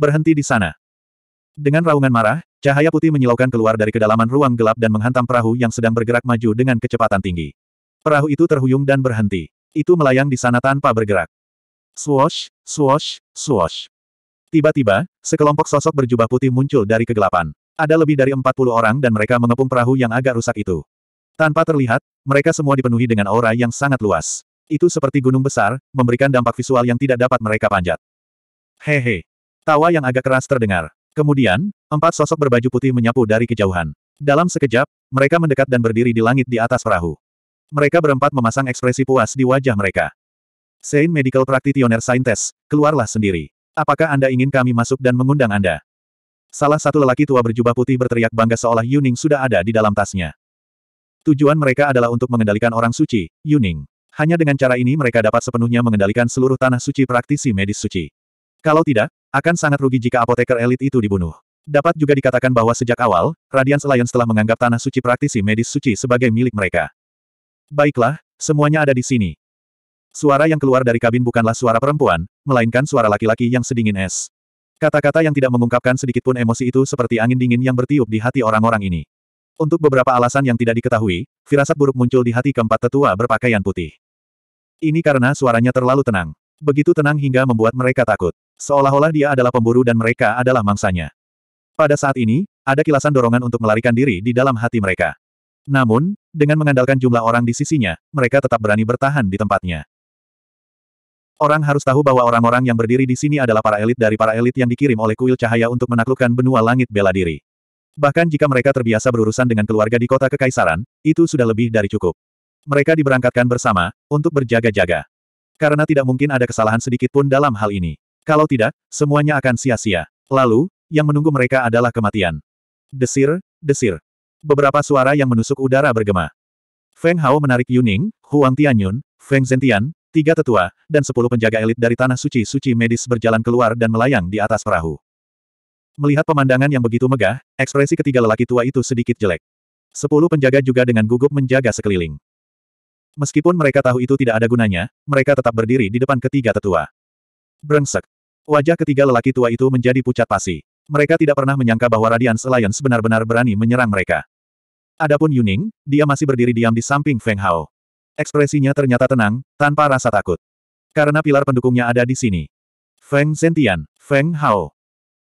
berhenti di sana. Dengan raungan marah, cahaya putih menyilaukan keluar dari kedalaman ruang gelap dan menghantam perahu yang sedang bergerak maju dengan kecepatan tinggi. Perahu itu terhuyung dan berhenti. Itu melayang di sana tanpa bergerak. Swosh, swosh, swosh. Tiba-tiba, sekelompok sosok berjubah putih muncul dari kegelapan. Ada lebih dari 40 orang dan mereka mengepung perahu yang agak rusak itu. Tanpa terlihat, mereka semua dipenuhi dengan aura yang sangat luas. Itu seperti gunung besar, memberikan dampak visual yang tidak dapat mereka panjat. Hehe. Tawa yang agak keras terdengar. Kemudian, empat sosok berbaju putih menyapu dari kejauhan. Dalam sekejap, mereka mendekat dan berdiri di langit di atas perahu. Mereka berempat memasang ekspresi puas di wajah mereka. Saint Medical Practitioner Saintes, keluarlah sendiri. Apakah Anda ingin kami masuk dan mengundang Anda? Salah satu lelaki tua berjubah putih berteriak bangga seolah Yuning sudah ada di dalam tasnya. Tujuan mereka adalah untuk mengendalikan orang suci, Yuning. Hanya dengan cara ini mereka dapat sepenuhnya mengendalikan seluruh tanah suci praktisi medis suci. Kalau tidak, akan sangat rugi jika apoteker elit itu dibunuh. Dapat juga dikatakan bahwa sejak awal, Radiance Alliance telah menganggap tanah suci praktisi medis suci sebagai milik mereka. Baiklah, semuanya ada di sini. Suara yang keluar dari kabin bukanlah suara perempuan, melainkan suara laki-laki yang sedingin es. Kata-kata yang tidak mengungkapkan sedikit pun emosi itu seperti angin dingin yang bertiup di hati orang-orang ini. Untuk beberapa alasan yang tidak diketahui, firasat buruk muncul di hati keempat tetua berpakaian putih. Ini karena suaranya terlalu tenang. Begitu tenang hingga membuat mereka takut. Seolah-olah dia adalah pemburu dan mereka adalah mangsanya. Pada saat ini, ada kilasan dorongan untuk melarikan diri di dalam hati mereka. Namun, dengan mengandalkan jumlah orang di sisinya, mereka tetap berani bertahan di tempatnya. Orang harus tahu bahwa orang-orang yang berdiri di sini adalah para elit dari para elit yang dikirim oleh kuil cahaya untuk menaklukkan benua langit bela diri. Bahkan jika mereka terbiasa berurusan dengan keluarga di kota kekaisaran, itu sudah lebih dari cukup. Mereka diberangkatkan bersama, untuk berjaga-jaga. Karena tidak mungkin ada kesalahan sedikit pun dalam hal ini. Kalau tidak, semuanya akan sia-sia. Lalu, yang menunggu mereka adalah kematian. Desir, desir. Beberapa suara yang menusuk udara bergema. Feng Hao menarik Yuning, Huang Tianyun, Feng Zentian, tiga tetua, dan sepuluh penjaga elit dari Tanah Suci-Suci Medis berjalan keluar dan melayang di atas perahu. Melihat pemandangan yang begitu megah, ekspresi ketiga lelaki tua itu sedikit jelek. Sepuluh penjaga juga dengan gugup menjaga sekeliling. Meskipun mereka tahu itu tidak ada gunanya, mereka tetap berdiri di depan ketiga tetua. Brengsek. Wajah ketiga lelaki tua itu menjadi pucat pasi. Mereka tidak pernah menyangka bahwa Radiance Alliance benar-benar berani menyerang mereka. Adapun Yuning, dia masih berdiri diam di samping Feng Hao. Ekspresinya ternyata tenang, tanpa rasa takut. Karena pilar pendukungnya ada di sini. Feng sentian, Feng Hao.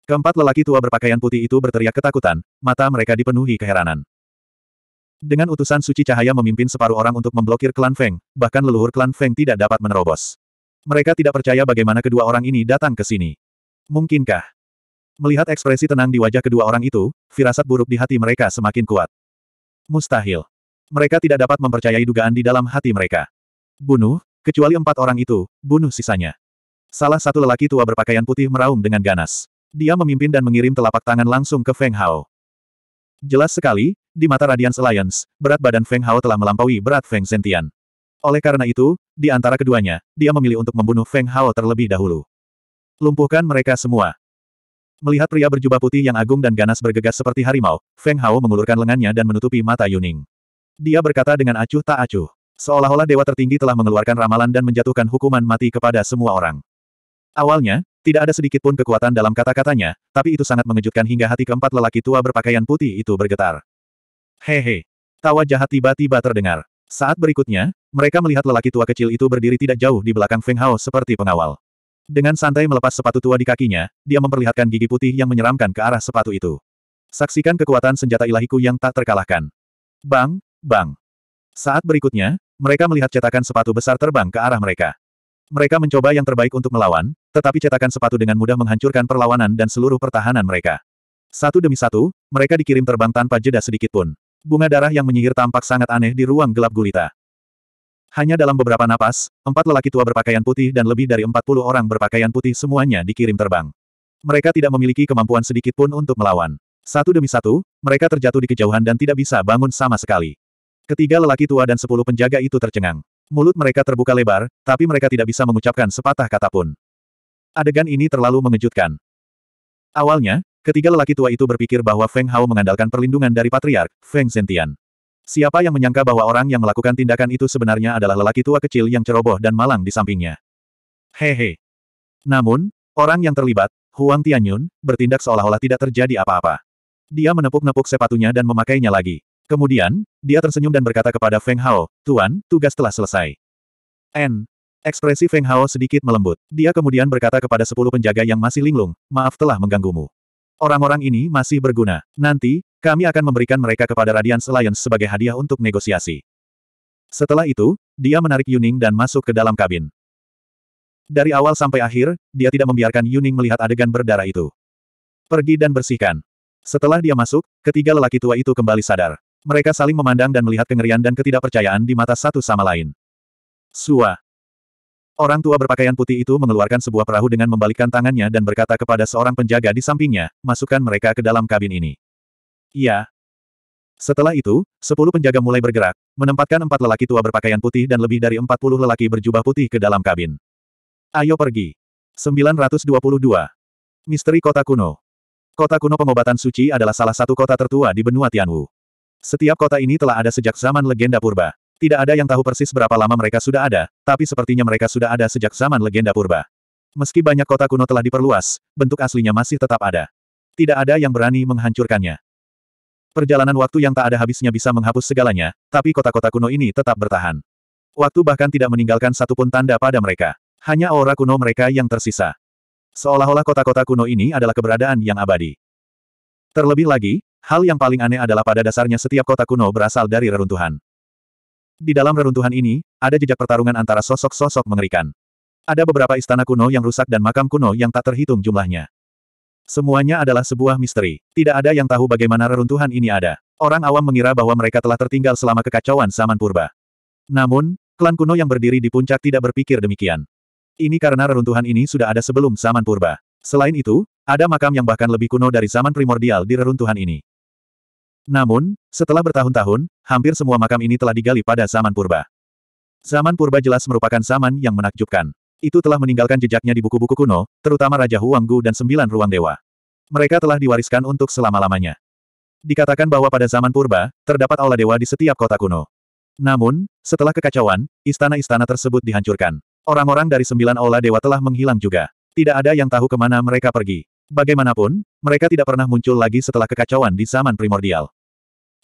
Keempat lelaki tua berpakaian putih itu berteriak ketakutan, mata mereka dipenuhi keheranan. Dengan utusan suci cahaya memimpin separuh orang untuk memblokir klan Feng, bahkan leluhur klan Feng tidak dapat menerobos. Mereka tidak percaya bagaimana kedua orang ini datang ke sini. Mungkinkah? Melihat ekspresi tenang di wajah kedua orang itu, firasat buruk di hati mereka semakin kuat. Mustahil. Mereka tidak dapat mempercayai dugaan di dalam hati mereka. Bunuh, kecuali empat orang itu, bunuh sisanya. Salah satu lelaki tua berpakaian putih meraung dengan ganas. Dia memimpin dan mengirim telapak tangan langsung ke Feng Hao. Jelas sekali, di mata Radiance Alliance, berat badan Feng Hao telah melampaui berat Feng Zentian. Oleh karena itu, di antara keduanya, dia memilih untuk membunuh Feng Hao terlebih dahulu. Lumpuhkan mereka semua. Melihat pria berjubah putih yang agung dan ganas bergegas seperti harimau, Feng Hao mengulurkan lengannya dan menutupi mata Yuning. Dia berkata dengan acuh tak acuh. Seolah-olah dewa tertinggi telah mengeluarkan ramalan dan menjatuhkan hukuman mati kepada semua orang. Awalnya, tidak ada sedikit pun kekuatan dalam kata-katanya, tapi itu sangat mengejutkan hingga hati keempat lelaki tua berpakaian putih itu bergetar. Hehe. Tawa jahat tiba-tiba terdengar. Saat berikutnya, mereka melihat lelaki tua kecil itu berdiri tidak jauh di belakang Feng Hao seperti pengawal. Dengan santai melepas sepatu tua di kakinya, dia memperlihatkan gigi putih yang menyeramkan ke arah sepatu itu. Saksikan kekuatan senjata ilahiku yang tak terkalahkan. Bang, bang. Saat berikutnya, mereka melihat cetakan sepatu besar terbang ke arah mereka. Mereka mencoba yang terbaik untuk melawan, tetapi cetakan sepatu dengan mudah menghancurkan perlawanan dan seluruh pertahanan mereka. Satu demi satu, mereka dikirim terbang tanpa jeda sedikit pun. Bunga darah yang menyihir tampak sangat aneh di ruang gelap gulita. Hanya dalam beberapa napas, empat lelaki tua berpakaian putih dan lebih dari empat puluh orang berpakaian putih semuanya dikirim terbang. Mereka tidak memiliki kemampuan sedikit pun untuk melawan. Satu demi satu, mereka terjatuh di kejauhan dan tidak bisa bangun sama sekali. Ketiga lelaki tua dan sepuluh penjaga itu tercengang. Mulut mereka terbuka lebar, tapi mereka tidak bisa mengucapkan sepatah kata pun. Adegan ini terlalu mengejutkan. Awalnya, Ketiga lelaki tua itu berpikir bahwa Feng Hao mengandalkan perlindungan dari patriark, Feng Zentian. Siapa yang menyangka bahwa orang yang melakukan tindakan itu sebenarnya adalah lelaki tua kecil yang ceroboh dan malang di sampingnya. Hehe. Namun, orang yang terlibat, Huang Tianyun, bertindak seolah-olah tidak terjadi apa-apa. Dia menepuk-nepuk sepatunya dan memakainya lagi. Kemudian, dia tersenyum dan berkata kepada Feng Hao, Tuan, tugas telah selesai. N. Ekspresi Feng Hao sedikit melembut. Dia kemudian berkata kepada sepuluh penjaga yang masih linglung, maaf telah mengganggumu. Orang-orang ini masih berguna. Nanti, kami akan memberikan mereka kepada Radiance Alliance sebagai hadiah untuk negosiasi. Setelah itu, dia menarik Yuning dan masuk ke dalam kabin. Dari awal sampai akhir, dia tidak membiarkan Yuning melihat adegan berdarah itu. Pergi dan bersihkan. Setelah dia masuk, ketiga lelaki tua itu kembali sadar. Mereka saling memandang dan melihat kengerian dan ketidakpercayaan di mata satu sama lain. Suah. Orang tua berpakaian putih itu mengeluarkan sebuah perahu dengan membalikkan tangannya dan berkata kepada seorang penjaga di sampingnya, masukkan mereka ke dalam kabin ini. Iya. Setelah itu, sepuluh penjaga mulai bergerak, menempatkan empat lelaki tua berpakaian putih dan lebih dari empat puluh lelaki berjubah putih ke dalam kabin. Ayo pergi. 922. Misteri Kota Kuno Kota kuno pengobatan suci adalah salah satu kota tertua di benua Tianwu. Setiap kota ini telah ada sejak zaman legenda purba. Tidak ada yang tahu persis berapa lama mereka sudah ada, tapi sepertinya mereka sudah ada sejak zaman legenda purba. Meski banyak kota kuno telah diperluas, bentuk aslinya masih tetap ada. Tidak ada yang berani menghancurkannya. Perjalanan waktu yang tak ada habisnya bisa menghapus segalanya, tapi kota-kota kuno ini tetap bertahan. Waktu bahkan tidak meninggalkan satupun tanda pada mereka. Hanya aura kuno mereka yang tersisa. Seolah-olah kota-kota kuno ini adalah keberadaan yang abadi. Terlebih lagi, hal yang paling aneh adalah pada dasarnya setiap kota kuno berasal dari reruntuhan. Di dalam reruntuhan ini, ada jejak pertarungan antara sosok-sosok mengerikan. Ada beberapa istana kuno yang rusak dan makam kuno yang tak terhitung jumlahnya. Semuanya adalah sebuah misteri. Tidak ada yang tahu bagaimana reruntuhan ini ada. Orang awam mengira bahwa mereka telah tertinggal selama kekacauan zaman purba. Namun, klan kuno yang berdiri di puncak tidak berpikir demikian. Ini karena reruntuhan ini sudah ada sebelum zaman purba. Selain itu, ada makam yang bahkan lebih kuno dari zaman primordial di reruntuhan ini. Namun, setelah bertahun-tahun, hampir semua makam ini telah digali pada zaman purba. Zaman purba jelas merupakan zaman yang menakjubkan. Itu telah meninggalkan jejaknya di buku-buku kuno, terutama Raja Huanggu dan Sembilan Ruang Dewa. Mereka telah diwariskan untuk selama-lamanya. Dikatakan bahwa pada zaman purba, terdapat aula dewa di setiap kota kuno. Namun, setelah kekacauan, istana-istana tersebut dihancurkan. Orang-orang dari sembilan aula dewa telah menghilang juga. Tidak ada yang tahu kemana mereka pergi. Bagaimanapun, mereka tidak pernah muncul lagi setelah kekacauan di zaman primordial.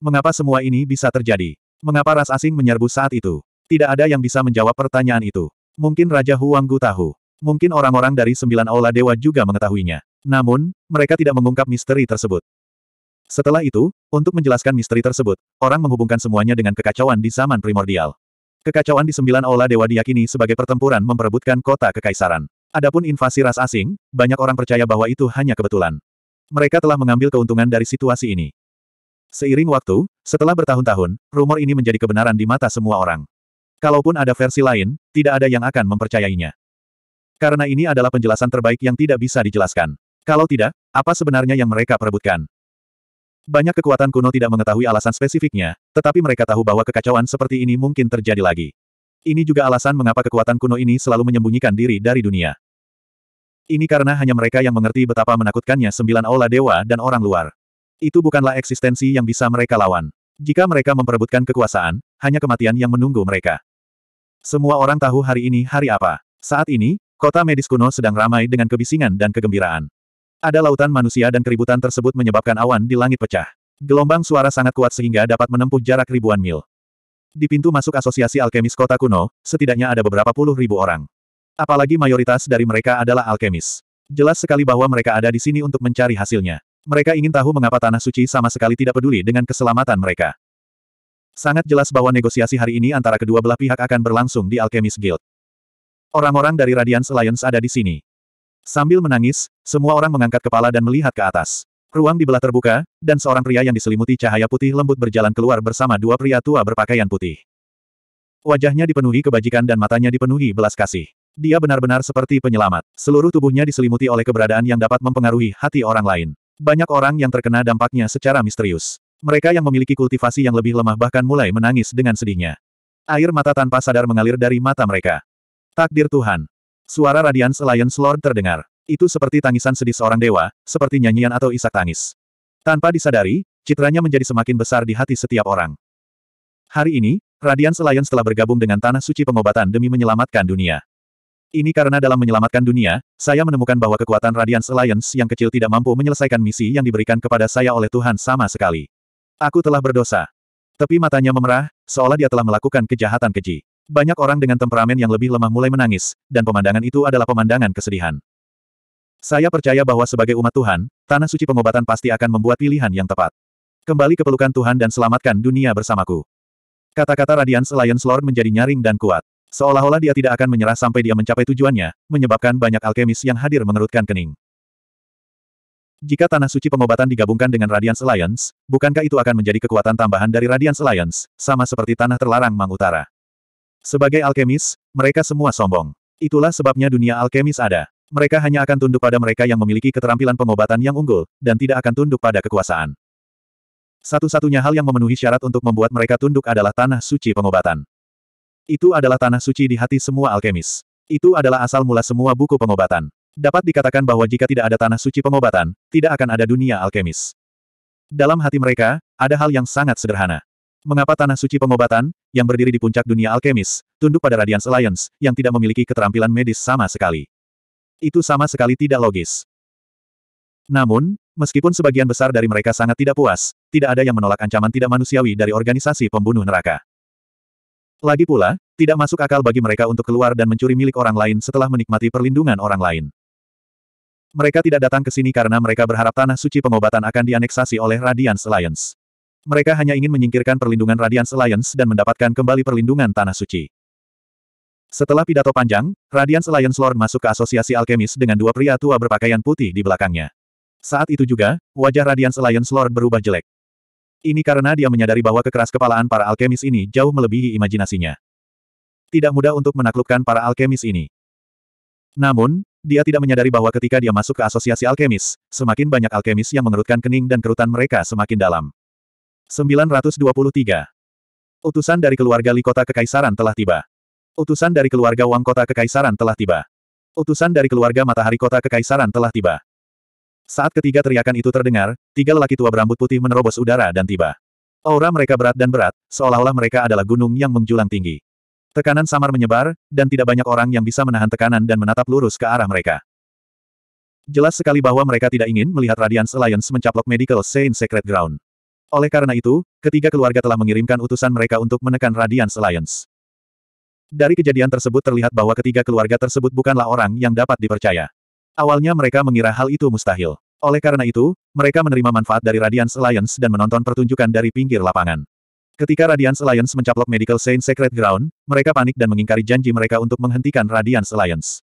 Mengapa semua ini bisa terjadi? Mengapa ras asing menyerbu saat itu? Tidak ada yang bisa menjawab pertanyaan itu. Mungkin Raja Huanggu tahu. Mungkin orang-orang dari sembilan aula dewa juga mengetahuinya. Namun, mereka tidak mengungkap misteri tersebut. Setelah itu, untuk menjelaskan misteri tersebut, orang menghubungkan semuanya dengan kekacauan di zaman primordial. Kekacauan di sembilan aula dewa diyakini sebagai pertempuran memperebutkan kota kekaisaran. Adapun invasi ras asing, banyak orang percaya bahwa itu hanya kebetulan. Mereka telah mengambil keuntungan dari situasi ini. Seiring waktu, setelah bertahun-tahun, rumor ini menjadi kebenaran di mata semua orang. Kalaupun ada versi lain, tidak ada yang akan mempercayainya. Karena ini adalah penjelasan terbaik yang tidak bisa dijelaskan. Kalau tidak, apa sebenarnya yang mereka perebutkan? Banyak kekuatan kuno tidak mengetahui alasan spesifiknya, tetapi mereka tahu bahwa kekacauan seperti ini mungkin terjadi lagi. Ini juga alasan mengapa kekuatan kuno ini selalu menyembunyikan diri dari dunia. Ini karena hanya mereka yang mengerti betapa menakutkannya sembilan aula dewa dan orang luar. Itu bukanlah eksistensi yang bisa mereka lawan. Jika mereka memperebutkan kekuasaan, hanya kematian yang menunggu mereka. Semua orang tahu hari ini hari apa. Saat ini, kota medis kuno sedang ramai dengan kebisingan dan kegembiraan. Ada lautan manusia dan keributan tersebut menyebabkan awan di langit pecah. Gelombang suara sangat kuat sehingga dapat menempuh jarak ribuan mil. Di pintu masuk Asosiasi Alkemis Kota Kuno, setidaknya ada beberapa puluh ribu orang. Apalagi mayoritas dari mereka adalah alkemis. Jelas sekali bahwa mereka ada di sini untuk mencari hasilnya. Mereka ingin tahu mengapa Tanah Suci sama sekali tidak peduli dengan keselamatan mereka. Sangat jelas bahwa negosiasi hari ini antara kedua belah pihak akan berlangsung di Alchemist Guild. Orang-orang dari Radiance Alliance ada di sini. Sambil menangis, semua orang mengangkat kepala dan melihat ke atas. Ruang di dibelah terbuka, dan seorang pria yang diselimuti cahaya putih lembut berjalan keluar bersama dua pria tua berpakaian putih. Wajahnya dipenuhi kebajikan dan matanya dipenuhi belas kasih. Dia benar-benar seperti penyelamat. Seluruh tubuhnya diselimuti oleh keberadaan yang dapat mempengaruhi hati orang lain. Banyak orang yang terkena dampaknya secara misterius. Mereka yang memiliki kultivasi yang lebih lemah bahkan mulai menangis dengan sedihnya. Air mata tanpa sadar mengalir dari mata mereka. Takdir Tuhan. Suara Radiance Alliance Lord terdengar. Itu seperti tangisan sedih seorang dewa, seperti nyanyian atau isak tangis. Tanpa disadari, citranya menjadi semakin besar di hati setiap orang. Hari ini, Radiance Alliance telah bergabung dengan Tanah Suci Pengobatan demi menyelamatkan dunia. Ini karena dalam menyelamatkan dunia, saya menemukan bahwa kekuatan Radiance Alliance yang kecil tidak mampu menyelesaikan misi yang diberikan kepada saya oleh Tuhan sama sekali. Aku telah berdosa. Tepi matanya memerah, seolah dia telah melakukan kejahatan keji. Banyak orang dengan temperamen yang lebih lemah mulai menangis, dan pemandangan itu adalah pemandangan kesedihan. Saya percaya bahwa sebagai umat Tuhan, tanah suci pengobatan pasti akan membuat pilihan yang tepat. Kembali ke pelukan Tuhan dan selamatkan dunia bersamaku. Kata-kata Radiance Alliance Lord menjadi nyaring dan kuat. Seolah-olah dia tidak akan menyerah sampai dia mencapai tujuannya, menyebabkan banyak alkemis yang hadir mengerutkan kening. Jika Tanah Suci Pengobatan digabungkan dengan Radiance Alliance, bukankah itu akan menjadi kekuatan tambahan dari Radiance Alliance, sama seperti Tanah Terlarang Mang Utara? Sebagai alkemis, mereka semua sombong. Itulah sebabnya dunia alkemis ada. Mereka hanya akan tunduk pada mereka yang memiliki keterampilan pengobatan yang unggul, dan tidak akan tunduk pada kekuasaan. Satu-satunya hal yang memenuhi syarat untuk membuat mereka tunduk adalah Tanah Suci Pengobatan. Itu adalah tanah suci di hati semua alkemis. Itu adalah asal mula semua buku pengobatan. Dapat dikatakan bahwa jika tidak ada tanah suci pengobatan, tidak akan ada dunia alkemis. Dalam hati mereka, ada hal yang sangat sederhana. Mengapa tanah suci pengobatan, yang berdiri di puncak dunia alkemis, tunduk pada Radiance Alliance, yang tidak memiliki keterampilan medis sama sekali? Itu sama sekali tidak logis. Namun, meskipun sebagian besar dari mereka sangat tidak puas, tidak ada yang menolak ancaman tidak manusiawi dari organisasi pembunuh neraka. Lagi pula, tidak masuk akal bagi mereka untuk keluar dan mencuri milik orang lain setelah menikmati perlindungan orang lain. Mereka tidak datang ke sini karena mereka berharap tanah suci pengobatan akan dianeksasi oleh Radiance Alliance. Mereka hanya ingin menyingkirkan perlindungan Radiance Alliance dan mendapatkan kembali perlindungan tanah suci. Setelah pidato panjang, Radiance Alliance Lord masuk ke asosiasi alkemis dengan dua pria tua berpakaian putih di belakangnya. Saat itu juga, wajah Radiance Alliance Lord berubah jelek. Ini karena dia menyadari bahwa kekeras kepalaan para alkemis ini jauh melebihi imajinasinya. Tidak mudah untuk menaklukkan para alkemis ini. Namun, dia tidak menyadari bahwa ketika dia masuk ke asosiasi alkemis, semakin banyak alkemis yang mengerutkan kening dan kerutan mereka semakin dalam. 923. Utusan dari keluarga Li Kota Kekaisaran telah tiba. Utusan dari keluarga Wang Kota Kekaisaran telah tiba. Utusan dari keluarga Matahari Kota Kekaisaran telah tiba. Saat ketiga teriakan itu terdengar, tiga lelaki tua berambut putih menerobos udara dan tiba. Aura mereka berat dan berat, seolah-olah mereka adalah gunung yang menjulang tinggi. Tekanan samar menyebar, dan tidak banyak orang yang bisa menahan tekanan dan menatap lurus ke arah mereka. Jelas sekali bahwa mereka tidak ingin melihat Radiance Alliance mencaplok Medical Saint Secret Ground. Oleh karena itu, ketiga keluarga telah mengirimkan utusan mereka untuk menekan Radiance Alliance. Dari kejadian tersebut terlihat bahwa ketiga keluarga tersebut bukanlah orang yang dapat dipercaya. Awalnya mereka mengira hal itu mustahil. Oleh karena itu, mereka menerima manfaat dari Radiance Alliance dan menonton pertunjukan dari pinggir lapangan. Ketika Radiance Alliance mencaplok Medical Saint Secret Ground, mereka panik dan mengingkari janji mereka untuk menghentikan Radiance Alliance.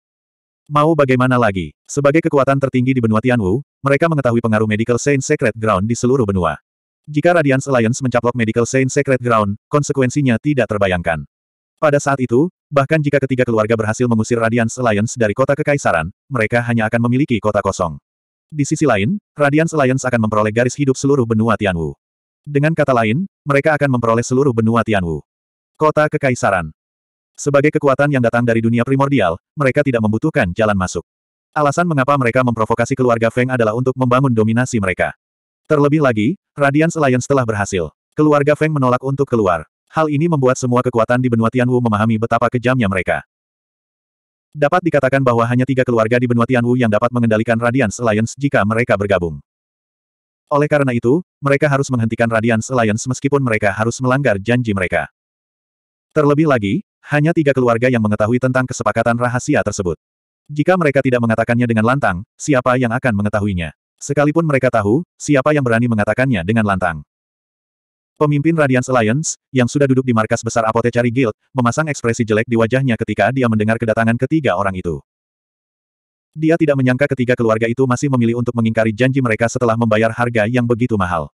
Mau bagaimana lagi? Sebagai kekuatan tertinggi di benua Tianwu, mereka mengetahui pengaruh Medical Saint Secret Ground di seluruh benua. Jika Radiance Alliance mencaplok Medical Saint Secret Ground, konsekuensinya tidak terbayangkan. Pada saat itu, Bahkan jika ketiga keluarga berhasil mengusir Radiance Alliance dari kota kekaisaran, mereka hanya akan memiliki kota kosong. Di sisi lain, Radiance Alliance akan memperoleh garis hidup seluruh benua Tianwu. Dengan kata lain, mereka akan memperoleh seluruh benua Tianwu. Kota Kekaisaran Sebagai kekuatan yang datang dari dunia primordial, mereka tidak membutuhkan jalan masuk. Alasan mengapa mereka memprovokasi keluarga Feng adalah untuk membangun dominasi mereka. Terlebih lagi, Radiance Alliance telah berhasil. Keluarga Feng menolak untuk keluar. Hal ini membuat semua kekuatan di benua Tianwu memahami betapa kejamnya mereka. Dapat dikatakan bahwa hanya tiga keluarga di benua Tianwu yang dapat mengendalikan Radiance Alliance jika mereka bergabung. Oleh karena itu, mereka harus menghentikan Radiance Alliance meskipun mereka harus melanggar janji mereka. Terlebih lagi, hanya tiga keluarga yang mengetahui tentang kesepakatan rahasia tersebut. Jika mereka tidak mengatakannya dengan lantang, siapa yang akan mengetahuinya? Sekalipun mereka tahu, siapa yang berani mengatakannya dengan lantang? Pemimpin Radiance Alliance, yang sudah duduk di markas besar Apothecary Guild, memasang ekspresi jelek di wajahnya ketika dia mendengar kedatangan ketiga orang itu. Dia tidak menyangka ketiga keluarga itu masih memilih untuk mengingkari janji mereka setelah membayar harga yang begitu mahal.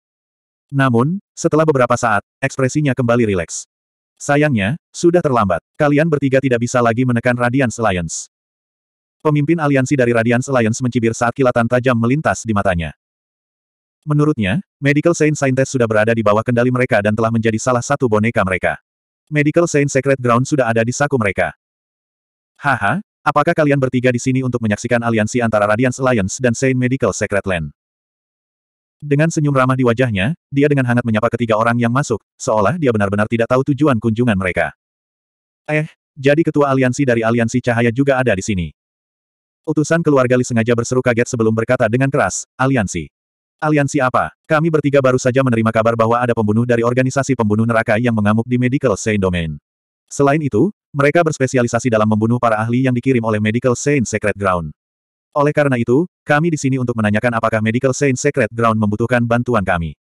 Namun, setelah beberapa saat, ekspresinya kembali rileks. Sayangnya, sudah terlambat. Kalian bertiga tidak bisa lagi menekan Radiance Alliance. Pemimpin aliansi dari Radiance Alliance mencibir saat kilatan tajam melintas di matanya. Menurutnya, Medical Saint Scientist sudah berada di bawah kendali mereka dan telah menjadi salah satu boneka mereka. Medical Saint Secret Ground sudah ada di saku mereka. Haha, apakah kalian bertiga di sini untuk menyaksikan aliansi antara Radiance Alliance dan Saint Medical Secret Land? Dengan senyum ramah di wajahnya, dia dengan hangat menyapa ketiga orang yang masuk, seolah dia benar-benar tidak tahu tujuan kunjungan mereka. Eh, jadi ketua aliansi dari aliansi cahaya juga ada di sini. Utusan keluarga Li sengaja berseru kaget sebelum berkata dengan keras, aliansi. Aliansi apa? Kami bertiga baru saja menerima kabar bahwa ada pembunuh dari organisasi pembunuh neraka yang mengamuk di Medical Saint Domain. Selain itu, mereka berspesialisasi dalam membunuh para ahli yang dikirim oleh Medical Saint Secret Ground. Oleh karena itu, kami di sini untuk menanyakan apakah Medical Saint Secret Ground membutuhkan bantuan kami.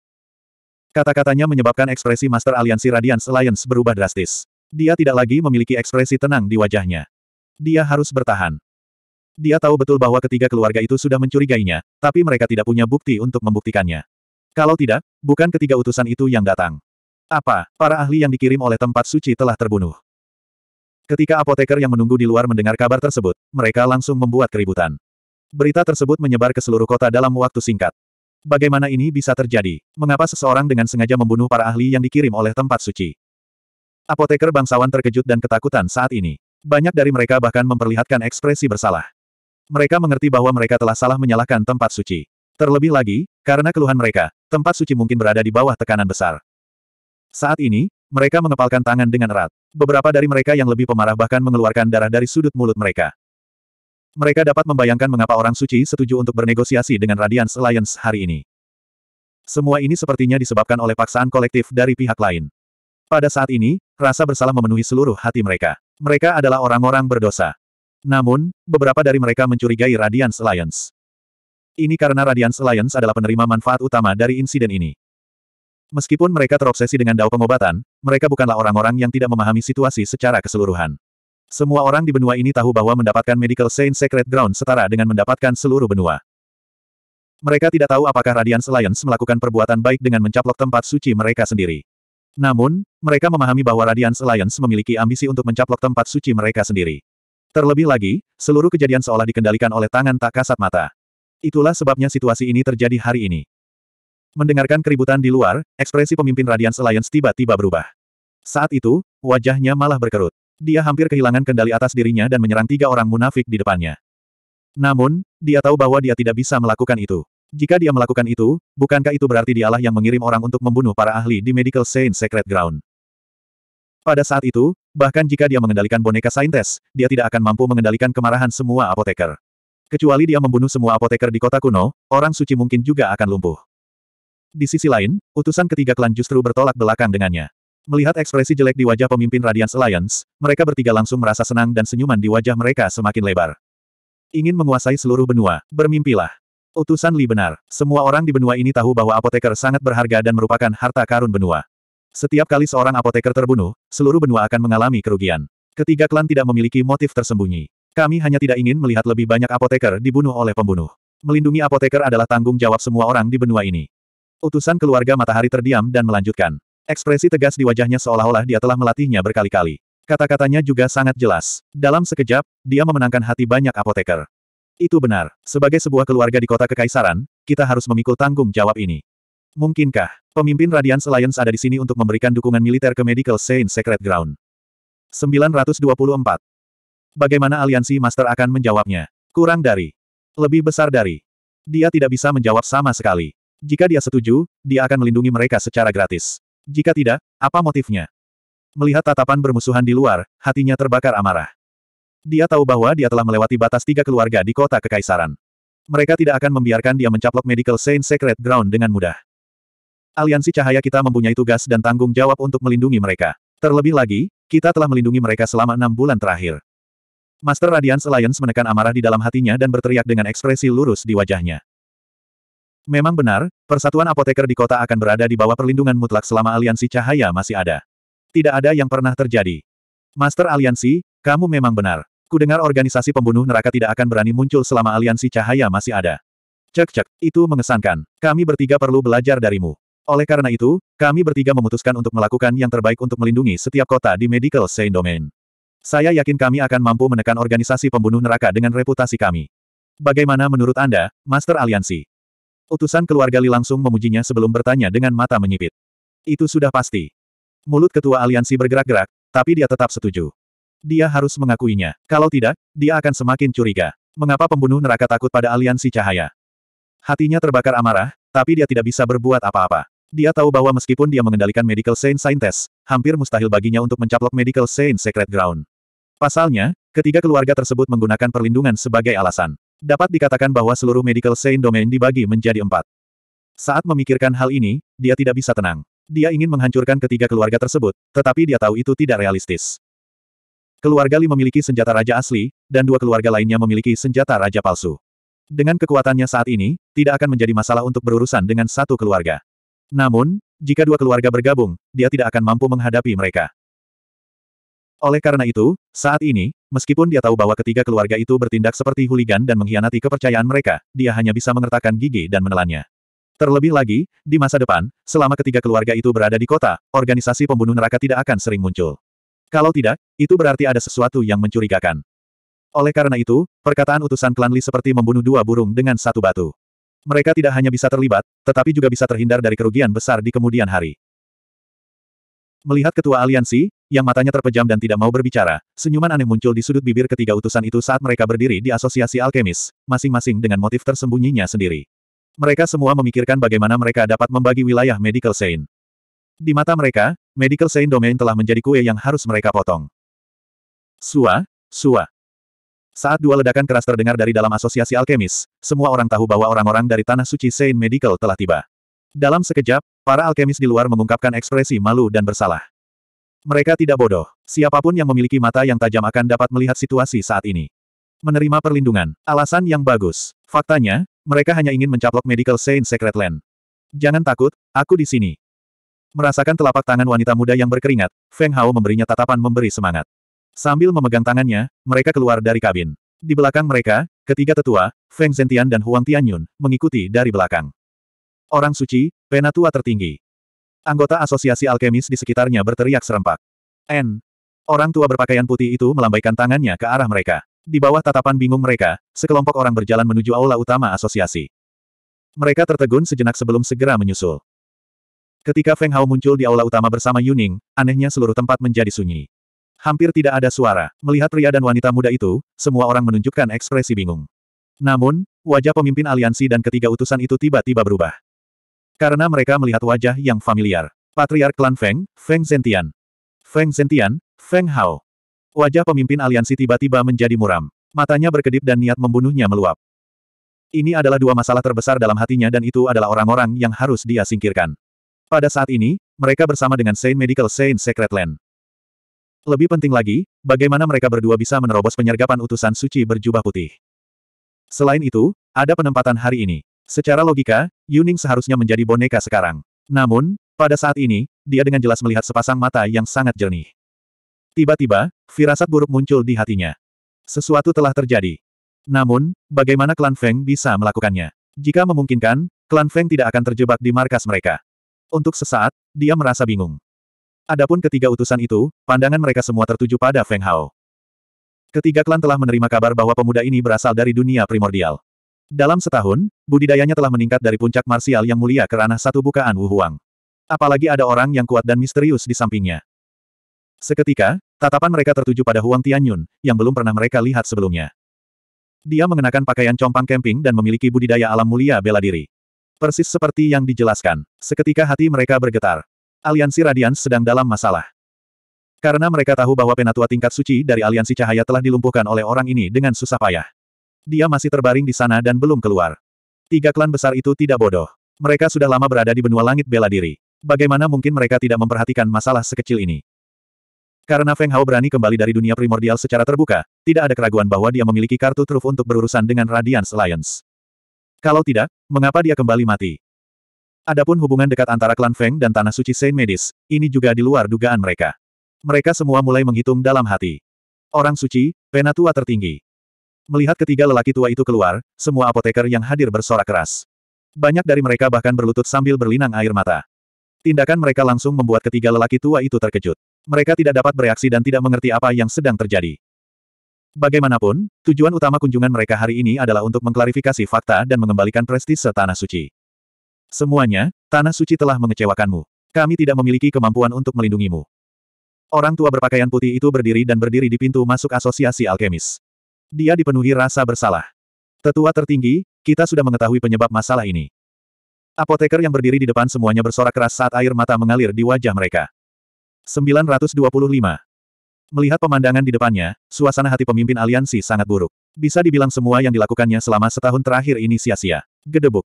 Kata-katanya menyebabkan ekspresi Master Aliansi Radiance Alliance berubah drastis. Dia tidak lagi memiliki ekspresi tenang di wajahnya. Dia harus bertahan. Dia tahu betul bahwa ketiga keluarga itu sudah mencurigainya, tapi mereka tidak punya bukti untuk membuktikannya. Kalau tidak, bukan ketiga utusan itu yang datang. Apa, para ahli yang dikirim oleh tempat suci telah terbunuh. Ketika apoteker yang menunggu di luar mendengar kabar tersebut, mereka langsung membuat keributan. Berita tersebut menyebar ke seluruh kota dalam waktu singkat. Bagaimana ini bisa terjadi? Mengapa seseorang dengan sengaja membunuh para ahli yang dikirim oleh tempat suci? Apoteker bangsawan terkejut dan ketakutan saat ini. Banyak dari mereka bahkan memperlihatkan ekspresi bersalah. Mereka mengerti bahwa mereka telah salah menyalahkan tempat suci. Terlebih lagi, karena keluhan mereka, tempat suci mungkin berada di bawah tekanan besar. Saat ini, mereka mengepalkan tangan dengan erat. Beberapa dari mereka yang lebih pemarah bahkan mengeluarkan darah dari sudut mulut mereka. Mereka dapat membayangkan mengapa orang suci setuju untuk bernegosiasi dengan Radiance Alliance hari ini. Semua ini sepertinya disebabkan oleh paksaan kolektif dari pihak lain. Pada saat ini, rasa bersalah memenuhi seluruh hati mereka. Mereka adalah orang-orang berdosa. Namun, beberapa dari mereka mencurigai Radiance Alliance. Ini karena Radiance Alliance adalah penerima manfaat utama dari insiden ini. Meskipun mereka terobsesi dengan dao pengobatan, mereka bukanlah orang-orang yang tidak memahami situasi secara keseluruhan. Semua orang di benua ini tahu bahwa mendapatkan Medical Saint secret Ground setara dengan mendapatkan seluruh benua. Mereka tidak tahu apakah Radiance Alliance melakukan perbuatan baik dengan mencaplok tempat suci mereka sendiri. Namun, mereka memahami bahwa Radiance Alliance memiliki ambisi untuk mencaplok tempat suci mereka sendiri. Terlebih lagi, seluruh kejadian seolah dikendalikan oleh tangan tak kasat mata. Itulah sebabnya situasi ini terjadi hari ini. Mendengarkan keributan di luar, ekspresi pemimpin Radiance Alliance tiba-tiba berubah. Saat itu, wajahnya malah berkerut. Dia hampir kehilangan kendali atas dirinya dan menyerang tiga orang munafik di depannya. Namun, dia tahu bahwa dia tidak bisa melakukan itu. Jika dia melakukan itu, bukankah itu berarti dialah yang mengirim orang untuk membunuh para ahli di Medical Saint Secret Ground? Pada saat itu, bahkan jika dia mengendalikan boneka saintes, dia tidak akan mampu mengendalikan kemarahan semua apoteker. Kecuali dia membunuh semua apoteker di kota kuno, orang suci mungkin juga akan lumpuh. Di sisi lain, utusan ketiga klan justru bertolak belakang dengannya. Melihat ekspresi jelek di wajah pemimpin Radiance Alliance, mereka bertiga langsung merasa senang dan senyuman di wajah mereka semakin lebar. Ingin menguasai seluruh benua, bermimpilah. Utusan Li benar, semua orang di benua ini tahu bahwa apoteker sangat berharga dan merupakan harta karun benua. Setiap kali seorang apoteker terbunuh, seluruh benua akan mengalami kerugian. Ketiga klan tidak memiliki motif tersembunyi. Kami hanya tidak ingin melihat lebih banyak apoteker dibunuh oleh pembunuh. Melindungi apoteker adalah tanggung jawab semua orang di benua ini. Utusan keluarga matahari terdiam dan melanjutkan. Ekspresi tegas di wajahnya seolah-olah dia telah melatihnya berkali-kali. Kata-katanya juga sangat jelas. Dalam sekejap, dia memenangkan hati banyak apoteker. Itu benar. Sebagai sebuah keluarga di kota kekaisaran, kita harus memikul tanggung jawab ini. Mungkinkah, pemimpin Radiance Alliance ada di sini untuk memberikan dukungan militer ke Medical Saint Secret Ground? 924. Bagaimana aliansi Master akan menjawabnya? Kurang dari. Lebih besar dari. Dia tidak bisa menjawab sama sekali. Jika dia setuju, dia akan melindungi mereka secara gratis. Jika tidak, apa motifnya? Melihat tatapan bermusuhan di luar, hatinya terbakar amarah. Dia tahu bahwa dia telah melewati batas tiga keluarga di kota kekaisaran. Mereka tidak akan membiarkan dia mencaplok Medical Saint Secret Ground dengan mudah aliansi cahaya kita mempunyai tugas dan tanggung jawab untuk melindungi mereka. Terlebih lagi, kita telah melindungi mereka selama enam bulan terakhir. Master Radiance Alliance menekan amarah di dalam hatinya dan berteriak dengan ekspresi lurus di wajahnya. Memang benar, persatuan apoteker di kota akan berada di bawah perlindungan mutlak selama aliansi cahaya masih ada. Tidak ada yang pernah terjadi. Master Aliansi, kamu memang benar. Kudengar organisasi pembunuh neraka tidak akan berani muncul selama aliansi cahaya masih ada. Cek cek, itu mengesankan. Kami bertiga perlu belajar darimu. Oleh karena itu, kami bertiga memutuskan untuk melakukan yang terbaik untuk melindungi setiap kota di Medical Saint Domain. Saya yakin kami akan mampu menekan organisasi pembunuh neraka dengan reputasi kami. Bagaimana menurut Anda, Master Aliansi? Utusan keluarga Li langsung memujinya sebelum bertanya dengan mata menyipit. Itu sudah pasti. Mulut ketua aliansi bergerak-gerak, tapi dia tetap setuju. Dia harus mengakuinya. Kalau tidak, dia akan semakin curiga. Mengapa pembunuh neraka takut pada aliansi cahaya? Hatinya terbakar amarah, tapi dia tidak bisa berbuat apa-apa. Dia tahu bahwa meskipun dia mengendalikan Medical Saint Scientist, hampir mustahil baginya untuk mencaplok Medical Saint Secret Ground. Pasalnya, ketiga keluarga tersebut menggunakan perlindungan sebagai alasan. Dapat dikatakan bahwa seluruh Medical Saint Domain dibagi menjadi empat. Saat memikirkan hal ini, dia tidak bisa tenang. Dia ingin menghancurkan ketiga keluarga tersebut, tetapi dia tahu itu tidak realistis. Keluarga Li memiliki senjata raja asli, dan dua keluarga lainnya memiliki senjata raja palsu. Dengan kekuatannya saat ini, tidak akan menjadi masalah untuk berurusan dengan satu keluarga. Namun, jika dua keluarga bergabung, dia tidak akan mampu menghadapi mereka. Oleh karena itu, saat ini, meskipun dia tahu bahwa ketiga keluarga itu bertindak seperti huligan dan mengkhianati kepercayaan mereka, dia hanya bisa mengertakkan gigi dan menelannya. Terlebih lagi, di masa depan, selama ketiga keluarga itu berada di kota, organisasi pembunuh neraka tidak akan sering muncul. Kalau tidak, itu berarti ada sesuatu yang mencurigakan. Oleh karena itu, perkataan utusan klan Li seperti membunuh dua burung dengan satu batu. Mereka tidak hanya bisa terlibat, tetapi juga bisa terhindar dari kerugian besar di kemudian hari. Melihat ketua aliansi, yang matanya terpejam dan tidak mau berbicara, senyuman aneh muncul di sudut bibir ketiga utusan itu saat mereka berdiri di asosiasi alkemis, masing-masing dengan motif tersembunyinya sendiri. Mereka semua memikirkan bagaimana mereka dapat membagi wilayah Medical Sein. Di mata mereka, Medical Sein Domain telah menjadi kue yang harus mereka potong. Sua, sua. Saat dua ledakan keras terdengar dari dalam asosiasi alkemis, semua orang tahu bahwa orang-orang dari Tanah Suci Saint Medical telah tiba. Dalam sekejap, para alkemis di luar mengungkapkan ekspresi malu dan bersalah. Mereka tidak bodoh. Siapapun yang memiliki mata yang tajam akan dapat melihat situasi saat ini. Menerima perlindungan, alasan yang bagus. Faktanya, mereka hanya ingin mencaplok Medical Saint Secret Land. Jangan takut, aku di sini. Merasakan telapak tangan wanita muda yang berkeringat, Feng Hao memberinya tatapan memberi semangat. Sambil memegang tangannya, mereka keluar dari kabin. Di belakang mereka, ketiga tetua, Feng Zentian dan Huang Tianyun, mengikuti dari belakang. Orang suci, penatua tertinggi. Anggota asosiasi alkemis di sekitarnya berteriak serempak. N. Orang tua berpakaian putih itu melambaikan tangannya ke arah mereka. Di bawah tatapan bingung mereka, sekelompok orang berjalan menuju aula utama asosiasi. Mereka tertegun sejenak sebelum segera menyusul. Ketika Feng Hao muncul di aula utama bersama Yuning, anehnya seluruh tempat menjadi sunyi. Hampir tidak ada suara. Melihat pria dan wanita muda itu, semua orang menunjukkan ekspresi bingung. Namun, wajah pemimpin aliansi dan ketiga utusan itu tiba-tiba berubah. Karena mereka melihat wajah yang familiar. Patriark Klan Feng, Feng Zentian. Feng Zentian, Feng Hao. Wajah pemimpin aliansi tiba-tiba menjadi muram. Matanya berkedip dan niat membunuhnya meluap. Ini adalah dua masalah terbesar dalam hatinya dan itu adalah orang-orang yang harus dia singkirkan. Pada saat ini, mereka bersama dengan Saint Medical Saint Secret Land. Lebih penting lagi, bagaimana mereka berdua bisa menerobos penyergapan utusan suci berjubah putih. Selain itu, ada penempatan hari ini. Secara logika, Yuning seharusnya menjadi boneka sekarang. Namun, pada saat ini, dia dengan jelas melihat sepasang mata yang sangat jernih. Tiba-tiba, firasat buruk muncul di hatinya. Sesuatu telah terjadi. Namun, bagaimana klan Feng bisa melakukannya? Jika memungkinkan, klan Feng tidak akan terjebak di markas mereka. Untuk sesaat, dia merasa bingung. Adapun ketiga utusan itu, pandangan mereka semua tertuju pada Feng Hao. Ketiga klan telah menerima kabar bahwa pemuda ini berasal dari dunia primordial. Dalam setahun, budidayanya telah meningkat dari puncak marsial yang mulia ke ranah satu bukaan Wu Huang. Apalagi ada orang yang kuat dan misterius di sampingnya. Seketika, tatapan mereka tertuju pada Huang Tianyun, yang belum pernah mereka lihat sebelumnya. Dia mengenakan pakaian compang camping dan memiliki budidaya alam mulia bela diri. Persis seperti yang dijelaskan, seketika hati mereka bergetar. Aliansi Radiance sedang dalam masalah. Karena mereka tahu bahwa penatua tingkat suci dari Aliansi Cahaya telah dilumpuhkan oleh orang ini dengan susah payah. Dia masih terbaring di sana dan belum keluar. Tiga klan besar itu tidak bodoh. Mereka sudah lama berada di benua langit bela diri. Bagaimana mungkin mereka tidak memperhatikan masalah sekecil ini? Karena Feng Hao berani kembali dari dunia primordial secara terbuka, tidak ada keraguan bahwa dia memiliki kartu truf untuk berurusan dengan Radiance Alliance. Kalau tidak, mengapa dia kembali mati? Adapun hubungan dekat antara klan Feng dan Tanah Suci Saint Medis, ini juga di luar dugaan mereka. Mereka semua mulai menghitung dalam hati. Orang suci, penatua tertinggi. Melihat ketiga lelaki tua itu keluar, semua apoteker yang hadir bersorak keras. Banyak dari mereka bahkan berlutut sambil berlinang air mata. Tindakan mereka langsung membuat ketiga lelaki tua itu terkejut. Mereka tidak dapat bereaksi dan tidak mengerti apa yang sedang terjadi. Bagaimanapun, tujuan utama kunjungan mereka hari ini adalah untuk mengklarifikasi fakta dan mengembalikan prestise Tanah Suci. Semuanya, tanah suci telah mengecewakanmu. Kami tidak memiliki kemampuan untuk melindungimu. Orang tua berpakaian putih itu berdiri dan berdiri di pintu masuk asosiasi alkemis. Dia dipenuhi rasa bersalah. Tetua tertinggi, kita sudah mengetahui penyebab masalah ini. Apoteker yang berdiri di depan semuanya bersorak keras saat air mata mengalir di wajah mereka. 925. Melihat pemandangan di depannya, suasana hati pemimpin aliansi sangat buruk. Bisa dibilang semua yang dilakukannya selama setahun terakhir ini sia-sia. Gedebuk.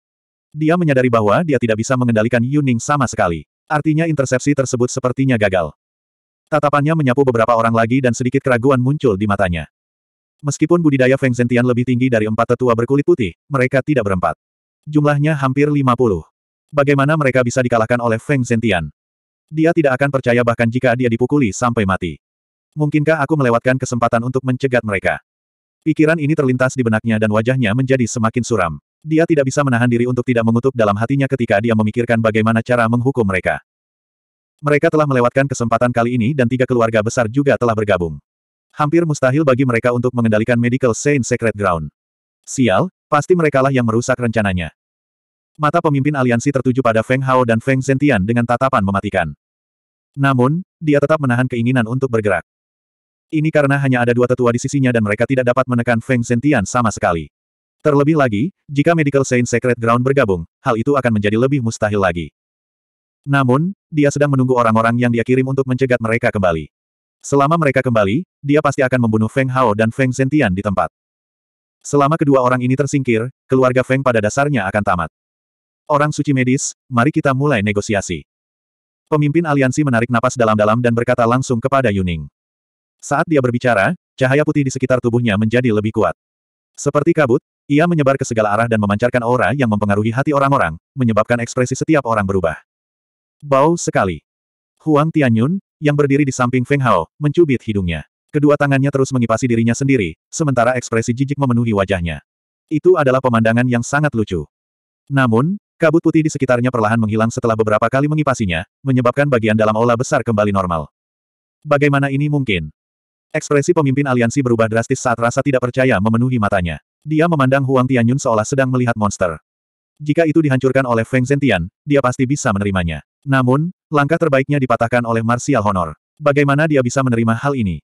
Dia menyadari bahwa dia tidak bisa mengendalikan Yuning sama sekali. Artinya intersepsi tersebut sepertinya gagal. Tatapannya menyapu beberapa orang lagi dan sedikit keraguan muncul di matanya. Meskipun budidaya Feng Zentian lebih tinggi dari empat tetua berkulit putih, mereka tidak berempat. Jumlahnya hampir 50. Bagaimana mereka bisa dikalahkan oleh Feng Zentian? Dia tidak akan percaya bahkan jika dia dipukuli sampai mati. Mungkinkah aku melewatkan kesempatan untuk mencegat mereka? Pikiran ini terlintas di benaknya dan wajahnya menjadi semakin suram. Dia tidak bisa menahan diri untuk tidak mengutuk dalam hatinya ketika dia memikirkan bagaimana cara menghukum mereka. Mereka telah melewatkan kesempatan kali ini dan tiga keluarga besar juga telah bergabung. Hampir mustahil bagi mereka untuk mengendalikan Medical Saint Secret Ground. Sial, pasti merekalah yang merusak rencananya. Mata pemimpin aliansi tertuju pada Feng Hao dan Feng Zentian dengan tatapan mematikan. Namun, dia tetap menahan keinginan untuk bergerak. Ini karena hanya ada dua tetua di sisinya dan mereka tidak dapat menekan Feng Zentian sama sekali. Terlebih lagi, jika Medical Saint Secret Ground bergabung, hal itu akan menjadi lebih mustahil lagi. Namun, dia sedang menunggu orang-orang yang dia kirim untuk mencegat mereka kembali. Selama mereka kembali, dia pasti akan membunuh Feng Hao dan Feng Zentian di tempat. Selama kedua orang ini tersingkir, keluarga Feng pada dasarnya akan tamat. Orang suci medis, mari kita mulai negosiasi. Pemimpin aliansi menarik napas dalam-dalam dan berkata langsung kepada Yuning. Saat dia berbicara, cahaya putih di sekitar tubuhnya menjadi lebih kuat. Seperti kabut, ia menyebar ke segala arah dan memancarkan aura yang mempengaruhi hati orang-orang, menyebabkan ekspresi setiap orang berubah. Bau sekali. Huang Tianyun, yang berdiri di samping Feng Hao, mencubit hidungnya. Kedua tangannya terus mengipasi dirinya sendiri, sementara ekspresi jijik memenuhi wajahnya. Itu adalah pemandangan yang sangat lucu. Namun, kabut putih di sekitarnya perlahan menghilang setelah beberapa kali mengipasinya, menyebabkan bagian dalam aula besar kembali normal. Bagaimana ini mungkin? Ekspresi pemimpin aliansi berubah drastis saat rasa tidak percaya memenuhi matanya. Dia memandang Huang Tianyun seolah sedang melihat monster. Jika itu dihancurkan oleh Feng Zentian, dia pasti bisa menerimanya. Namun, langkah terbaiknya dipatahkan oleh Martial Honor. Bagaimana dia bisa menerima hal ini?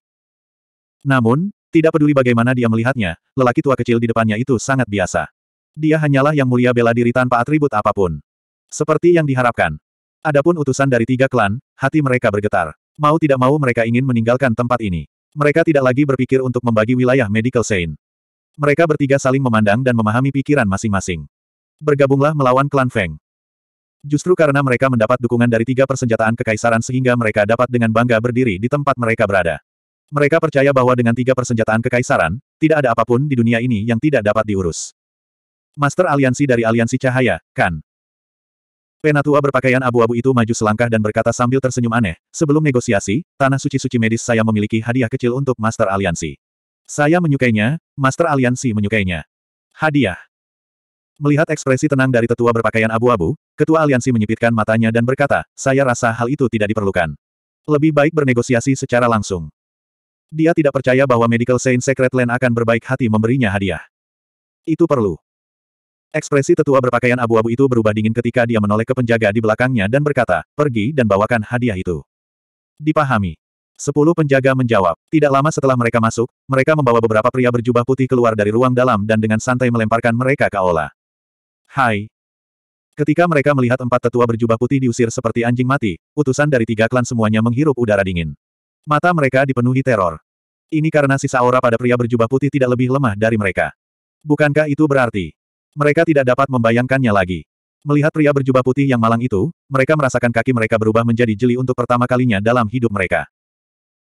Namun, tidak peduli bagaimana dia melihatnya, lelaki tua kecil di depannya itu sangat biasa. Dia hanyalah yang mulia bela diri tanpa atribut apapun. Seperti yang diharapkan. Adapun utusan dari tiga klan, hati mereka bergetar. Mau tidak mau mereka ingin meninggalkan tempat ini. Mereka tidak lagi berpikir untuk membagi wilayah Medical Saint. Mereka bertiga saling memandang dan memahami pikiran masing-masing. Bergabunglah melawan klan Feng. Justru karena mereka mendapat dukungan dari tiga persenjataan kekaisaran sehingga mereka dapat dengan bangga berdiri di tempat mereka berada. Mereka percaya bahwa dengan tiga persenjataan kekaisaran, tidak ada apapun di dunia ini yang tidak dapat diurus. Master Aliansi dari Aliansi Cahaya, kan? Penatua berpakaian abu-abu itu maju selangkah dan berkata sambil tersenyum aneh, sebelum negosiasi, tanah suci-suci medis saya memiliki hadiah kecil untuk Master Aliansi. Saya menyukainya, Master Aliansi menyukainya. Hadiah. Melihat ekspresi tenang dari tetua berpakaian abu-abu, ketua aliansi menyipitkan matanya dan berkata, saya rasa hal itu tidak diperlukan. Lebih baik bernegosiasi secara langsung. Dia tidak percaya bahwa Medical Saint Secret Land akan berbaik hati memberinya hadiah. Itu perlu. Ekspresi tetua berpakaian abu-abu itu berubah dingin ketika dia menoleh ke penjaga di belakangnya dan berkata, pergi dan bawakan hadiah itu. Dipahami. Sepuluh penjaga menjawab. Tidak lama setelah mereka masuk, mereka membawa beberapa pria berjubah putih keluar dari ruang dalam dan dengan santai melemparkan mereka ke Aula. Hai. Ketika mereka melihat empat tetua berjubah putih diusir seperti anjing mati, utusan dari tiga klan semuanya menghirup udara dingin. Mata mereka dipenuhi teror. Ini karena sisa aura pada pria berjubah putih tidak lebih lemah dari mereka. Bukankah itu berarti? Mereka tidak dapat membayangkannya lagi. Melihat pria berjubah putih yang malang itu, mereka merasakan kaki mereka berubah menjadi jeli untuk pertama kalinya dalam hidup mereka.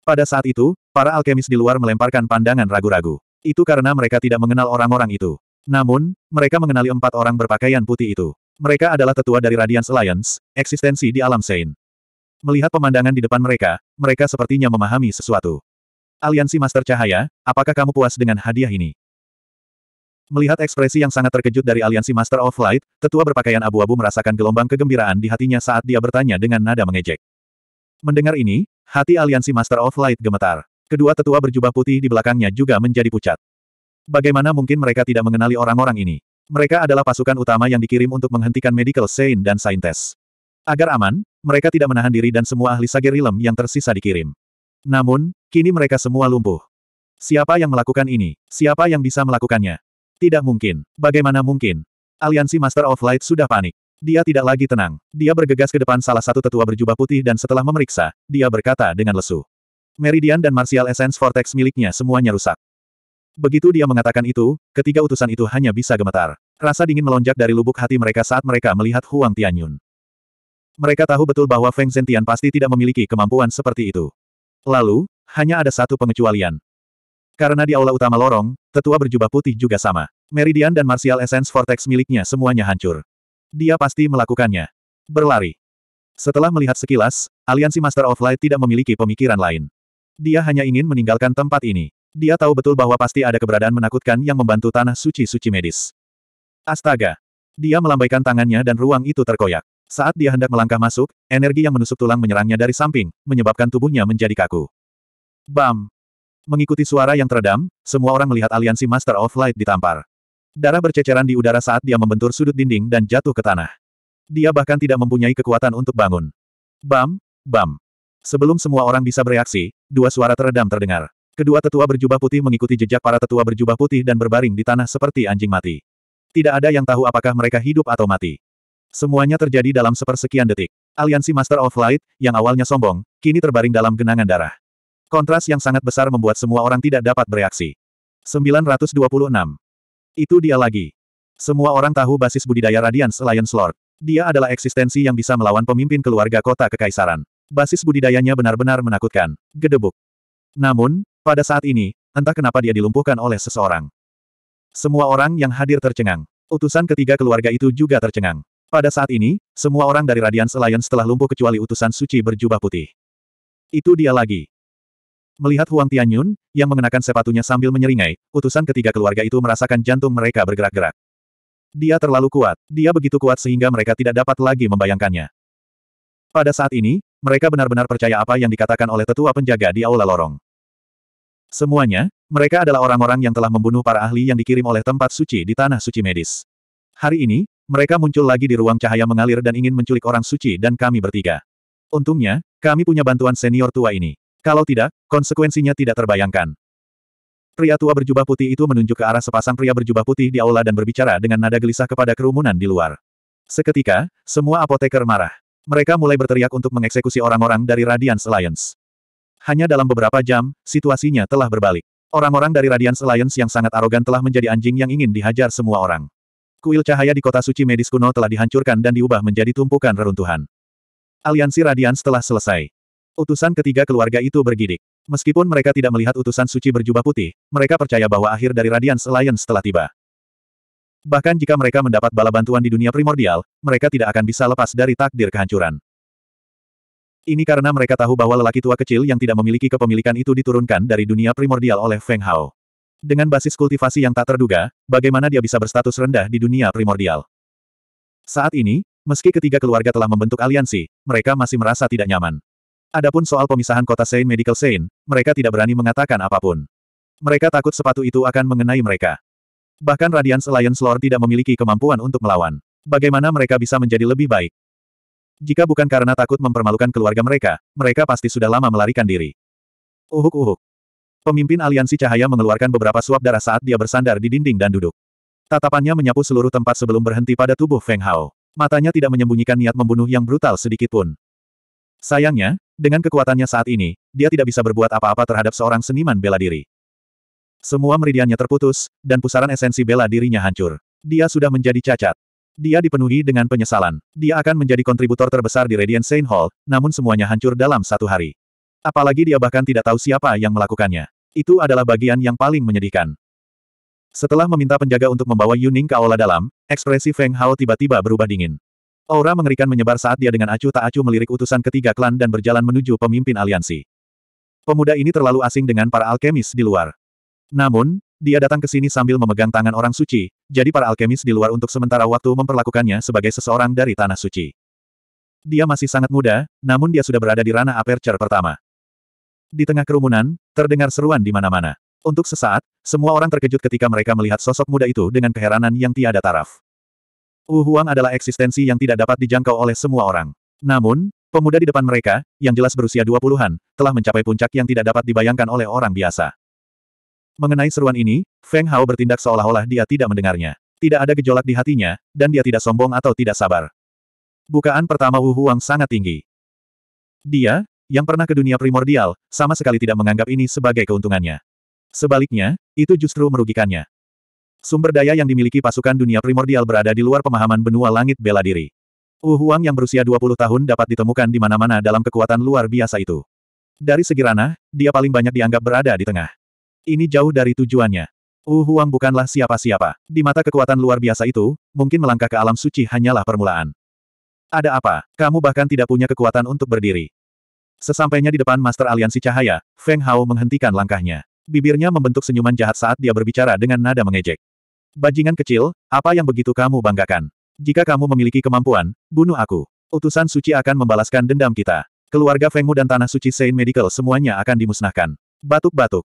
Pada saat itu, para alkemis di luar melemparkan pandangan ragu-ragu. Itu karena mereka tidak mengenal orang-orang itu. Namun, mereka mengenali empat orang berpakaian putih itu. Mereka adalah tetua dari Radiance Alliance, eksistensi di alam Sein. Melihat pemandangan di depan mereka, mereka sepertinya memahami sesuatu. Aliansi Master Cahaya, apakah kamu puas dengan hadiah ini? Melihat ekspresi yang sangat terkejut dari Aliansi Master of Light, tetua berpakaian abu-abu merasakan gelombang kegembiraan di hatinya saat dia bertanya dengan nada mengejek. Mendengar ini, Hati aliansi Master of Light gemetar. Kedua tetua berjubah putih di belakangnya juga menjadi pucat. Bagaimana mungkin mereka tidak mengenali orang-orang ini? Mereka adalah pasukan utama yang dikirim untuk menghentikan Medical Saint dan Saintes. Agar aman, mereka tidak menahan diri dan semua ahli Sagerilem yang tersisa dikirim. Namun, kini mereka semua lumpuh. Siapa yang melakukan ini? Siapa yang bisa melakukannya? Tidak mungkin. Bagaimana mungkin? Aliansi Master of Light sudah panik. Dia tidak lagi tenang. Dia bergegas ke depan salah satu tetua berjubah putih dan setelah memeriksa, dia berkata dengan lesu. Meridian dan Martial Essence Vortex miliknya semuanya rusak. Begitu dia mengatakan itu, ketiga utusan itu hanya bisa gemetar. Rasa dingin melonjak dari lubuk hati mereka saat mereka melihat Huang Tianyun. Mereka tahu betul bahwa Feng Zhentian pasti tidak memiliki kemampuan seperti itu. Lalu, hanya ada satu pengecualian. Karena di aula utama lorong, tetua berjubah putih juga sama. Meridian dan Martial Essence Vortex miliknya semuanya hancur. Dia pasti melakukannya. Berlari. Setelah melihat sekilas, aliansi Master of Light tidak memiliki pemikiran lain. Dia hanya ingin meninggalkan tempat ini. Dia tahu betul bahwa pasti ada keberadaan menakutkan yang membantu tanah suci-suci medis. Astaga! Dia melambaikan tangannya dan ruang itu terkoyak. Saat dia hendak melangkah masuk, energi yang menusuk tulang menyerangnya dari samping, menyebabkan tubuhnya menjadi kaku. Bam! Mengikuti suara yang teredam, semua orang melihat aliansi Master of Light ditampar. Darah berceceran di udara saat dia membentur sudut dinding dan jatuh ke tanah. Dia bahkan tidak mempunyai kekuatan untuk bangun. Bam, bam. Sebelum semua orang bisa bereaksi, dua suara teredam terdengar. Kedua tetua berjubah putih mengikuti jejak para tetua berjubah putih dan berbaring di tanah seperti anjing mati. Tidak ada yang tahu apakah mereka hidup atau mati. Semuanya terjadi dalam sepersekian detik. Aliansi Master of Light, yang awalnya sombong, kini terbaring dalam genangan darah. Kontras yang sangat besar membuat semua orang tidak dapat bereaksi. 926. Itu dia lagi. Semua orang tahu basis budidaya Radiance Alliance Lord. Dia adalah eksistensi yang bisa melawan pemimpin keluarga kota kekaisaran. Basis budidayanya benar-benar menakutkan. Gedebuk. Namun, pada saat ini, entah kenapa dia dilumpuhkan oleh seseorang. Semua orang yang hadir tercengang. Utusan ketiga keluarga itu juga tercengang. Pada saat ini, semua orang dari Radiance Alliance telah lumpuh kecuali utusan suci berjubah putih. Itu dia lagi. Melihat Huang Tianyun, yang mengenakan sepatunya sambil menyeringai, utusan ketiga keluarga itu merasakan jantung mereka bergerak-gerak. Dia terlalu kuat, dia begitu kuat sehingga mereka tidak dapat lagi membayangkannya. Pada saat ini, mereka benar-benar percaya apa yang dikatakan oleh tetua penjaga di Aula Lorong. Semuanya, mereka adalah orang-orang yang telah membunuh para ahli yang dikirim oleh tempat suci di Tanah Suci Medis. Hari ini, mereka muncul lagi di ruang cahaya mengalir dan ingin menculik orang suci dan kami bertiga. Untungnya, kami punya bantuan senior tua ini. Kalau tidak, konsekuensinya tidak terbayangkan. Pria tua berjubah putih itu menunjuk ke arah sepasang pria berjubah putih di aula dan berbicara dengan nada gelisah kepada kerumunan di luar. Seketika, semua apoteker marah. Mereka mulai berteriak untuk mengeksekusi orang-orang dari Radiance Alliance. Hanya dalam beberapa jam, situasinya telah berbalik. Orang-orang dari Radiance Alliance yang sangat arogan telah menjadi anjing yang ingin dihajar semua orang. Kuil cahaya di kota suci medis kuno telah dihancurkan dan diubah menjadi tumpukan reruntuhan. Aliansi Radiance telah selesai. Utusan ketiga keluarga itu bergidik. Meskipun mereka tidak melihat utusan suci berjubah putih, mereka percaya bahwa akhir dari Radiance Alliance telah tiba. Bahkan jika mereka mendapat bala bantuan di dunia primordial, mereka tidak akan bisa lepas dari takdir kehancuran. Ini karena mereka tahu bahwa lelaki tua kecil yang tidak memiliki kepemilikan itu diturunkan dari dunia primordial oleh Feng Hao. Dengan basis kultivasi yang tak terduga, bagaimana dia bisa berstatus rendah di dunia primordial? Saat ini, meski ketiga keluarga telah membentuk aliansi, mereka masih merasa tidak nyaman. Adapun soal pemisahan kota Saint Medical Saint, mereka tidak berani mengatakan apapun. Mereka takut sepatu itu akan mengenai mereka. Bahkan Radiance Alliance Lord tidak memiliki kemampuan untuk melawan. Bagaimana mereka bisa menjadi lebih baik? Jika bukan karena takut mempermalukan keluarga mereka, mereka pasti sudah lama melarikan diri. Uhuk-uhuk. Pemimpin aliansi cahaya mengeluarkan beberapa suap darah saat dia bersandar di dinding dan duduk. Tatapannya menyapu seluruh tempat sebelum berhenti pada tubuh Feng Hao. Matanya tidak menyembunyikan niat membunuh yang brutal sedikitpun. Sayangnya, dengan kekuatannya saat ini, dia tidak bisa berbuat apa-apa terhadap seorang seniman bela diri. Semua meridiannya terputus, dan pusaran esensi bela dirinya hancur. Dia sudah menjadi cacat. Dia dipenuhi dengan penyesalan. Dia akan menjadi kontributor terbesar di Radiant Saint Hall, namun semuanya hancur dalam satu hari. Apalagi dia bahkan tidak tahu siapa yang melakukannya. Itu adalah bagian yang paling menyedihkan. Setelah meminta penjaga untuk membawa Yuning ke aula dalam, ekspresi Feng Hao tiba-tiba berubah dingin. Aura mengerikan menyebar saat dia dengan acuh tak acuh melirik utusan ketiga klan dan berjalan menuju pemimpin aliansi. Pemuda ini terlalu asing dengan para alkemis di luar. Namun, dia datang ke sini sambil memegang tangan orang suci, jadi para alkemis di luar untuk sementara waktu memperlakukannya sebagai seseorang dari tanah suci. Dia masih sangat muda, namun dia sudah berada di ranah aperture pertama. Di tengah kerumunan, terdengar seruan di mana-mana. Untuk sesaat, semua orang terkejut ketika mereka melihat sosok muda itu dengan keheranan yang tiada taraf. Wu Huang adalah eksistensi yang tidak dapat dijangkau oleh semua orang. Namun, pemuda di depan mereka, yang jelas berusia dua puluhan, telah mencapai puncak yang tidak dapat dibayangkan oleh orang biasa. Mengenai seruan ini, Feng Hao bertindak seolah-olah dia tidak mendengarnya. Tidak ada gejolak di hatinya, dan dia tidak sombong atau tidak sabar. Bukaan pertama Wu Huang sangat tinggi. Dia, yang pernah ke dunia primordial, sama sekali tidak menganggap ini sebagai keuntungannya. Sebaliknya, itu justru merugikannya. Sumber daya yang dimiliki pasukan dunia primordial berada di luar pemahaman benua langit bela diri. Wu Huang yang berusia 20 tahun dapat ditemukan di mana-mana dalam kekuatan luar biasa itu. Dari segi ranah, dia paling banyak dianggap berada di tengah. Ini jauh dari tujuannya. Wu Huang bukanlah siapa-siapa. Di mata kekuatan luar biasa itu, mungkin melangkah ke alam suci hanyalah permulaan. Ada apa? Kamu bahkan tidak punya kekuatan untuk berdiri. Sesampainya di depan Master Aliansi Cahaya, Feng Hao menghentikan langkahnya. Bibirnya membentuk senyuman jahat saat dia berbicara dengan nada mengejek. Bajingan kecil, apa yang begitu kamu banggakan? Jika kamu memiliki kemampuan, bunuh aku. Utusan suci akan membalaskan dendam kita. Keluarga Fengmu dan Tanah Suci Saint Medical semuanya akan dimusnahkan. Batuk-batuk.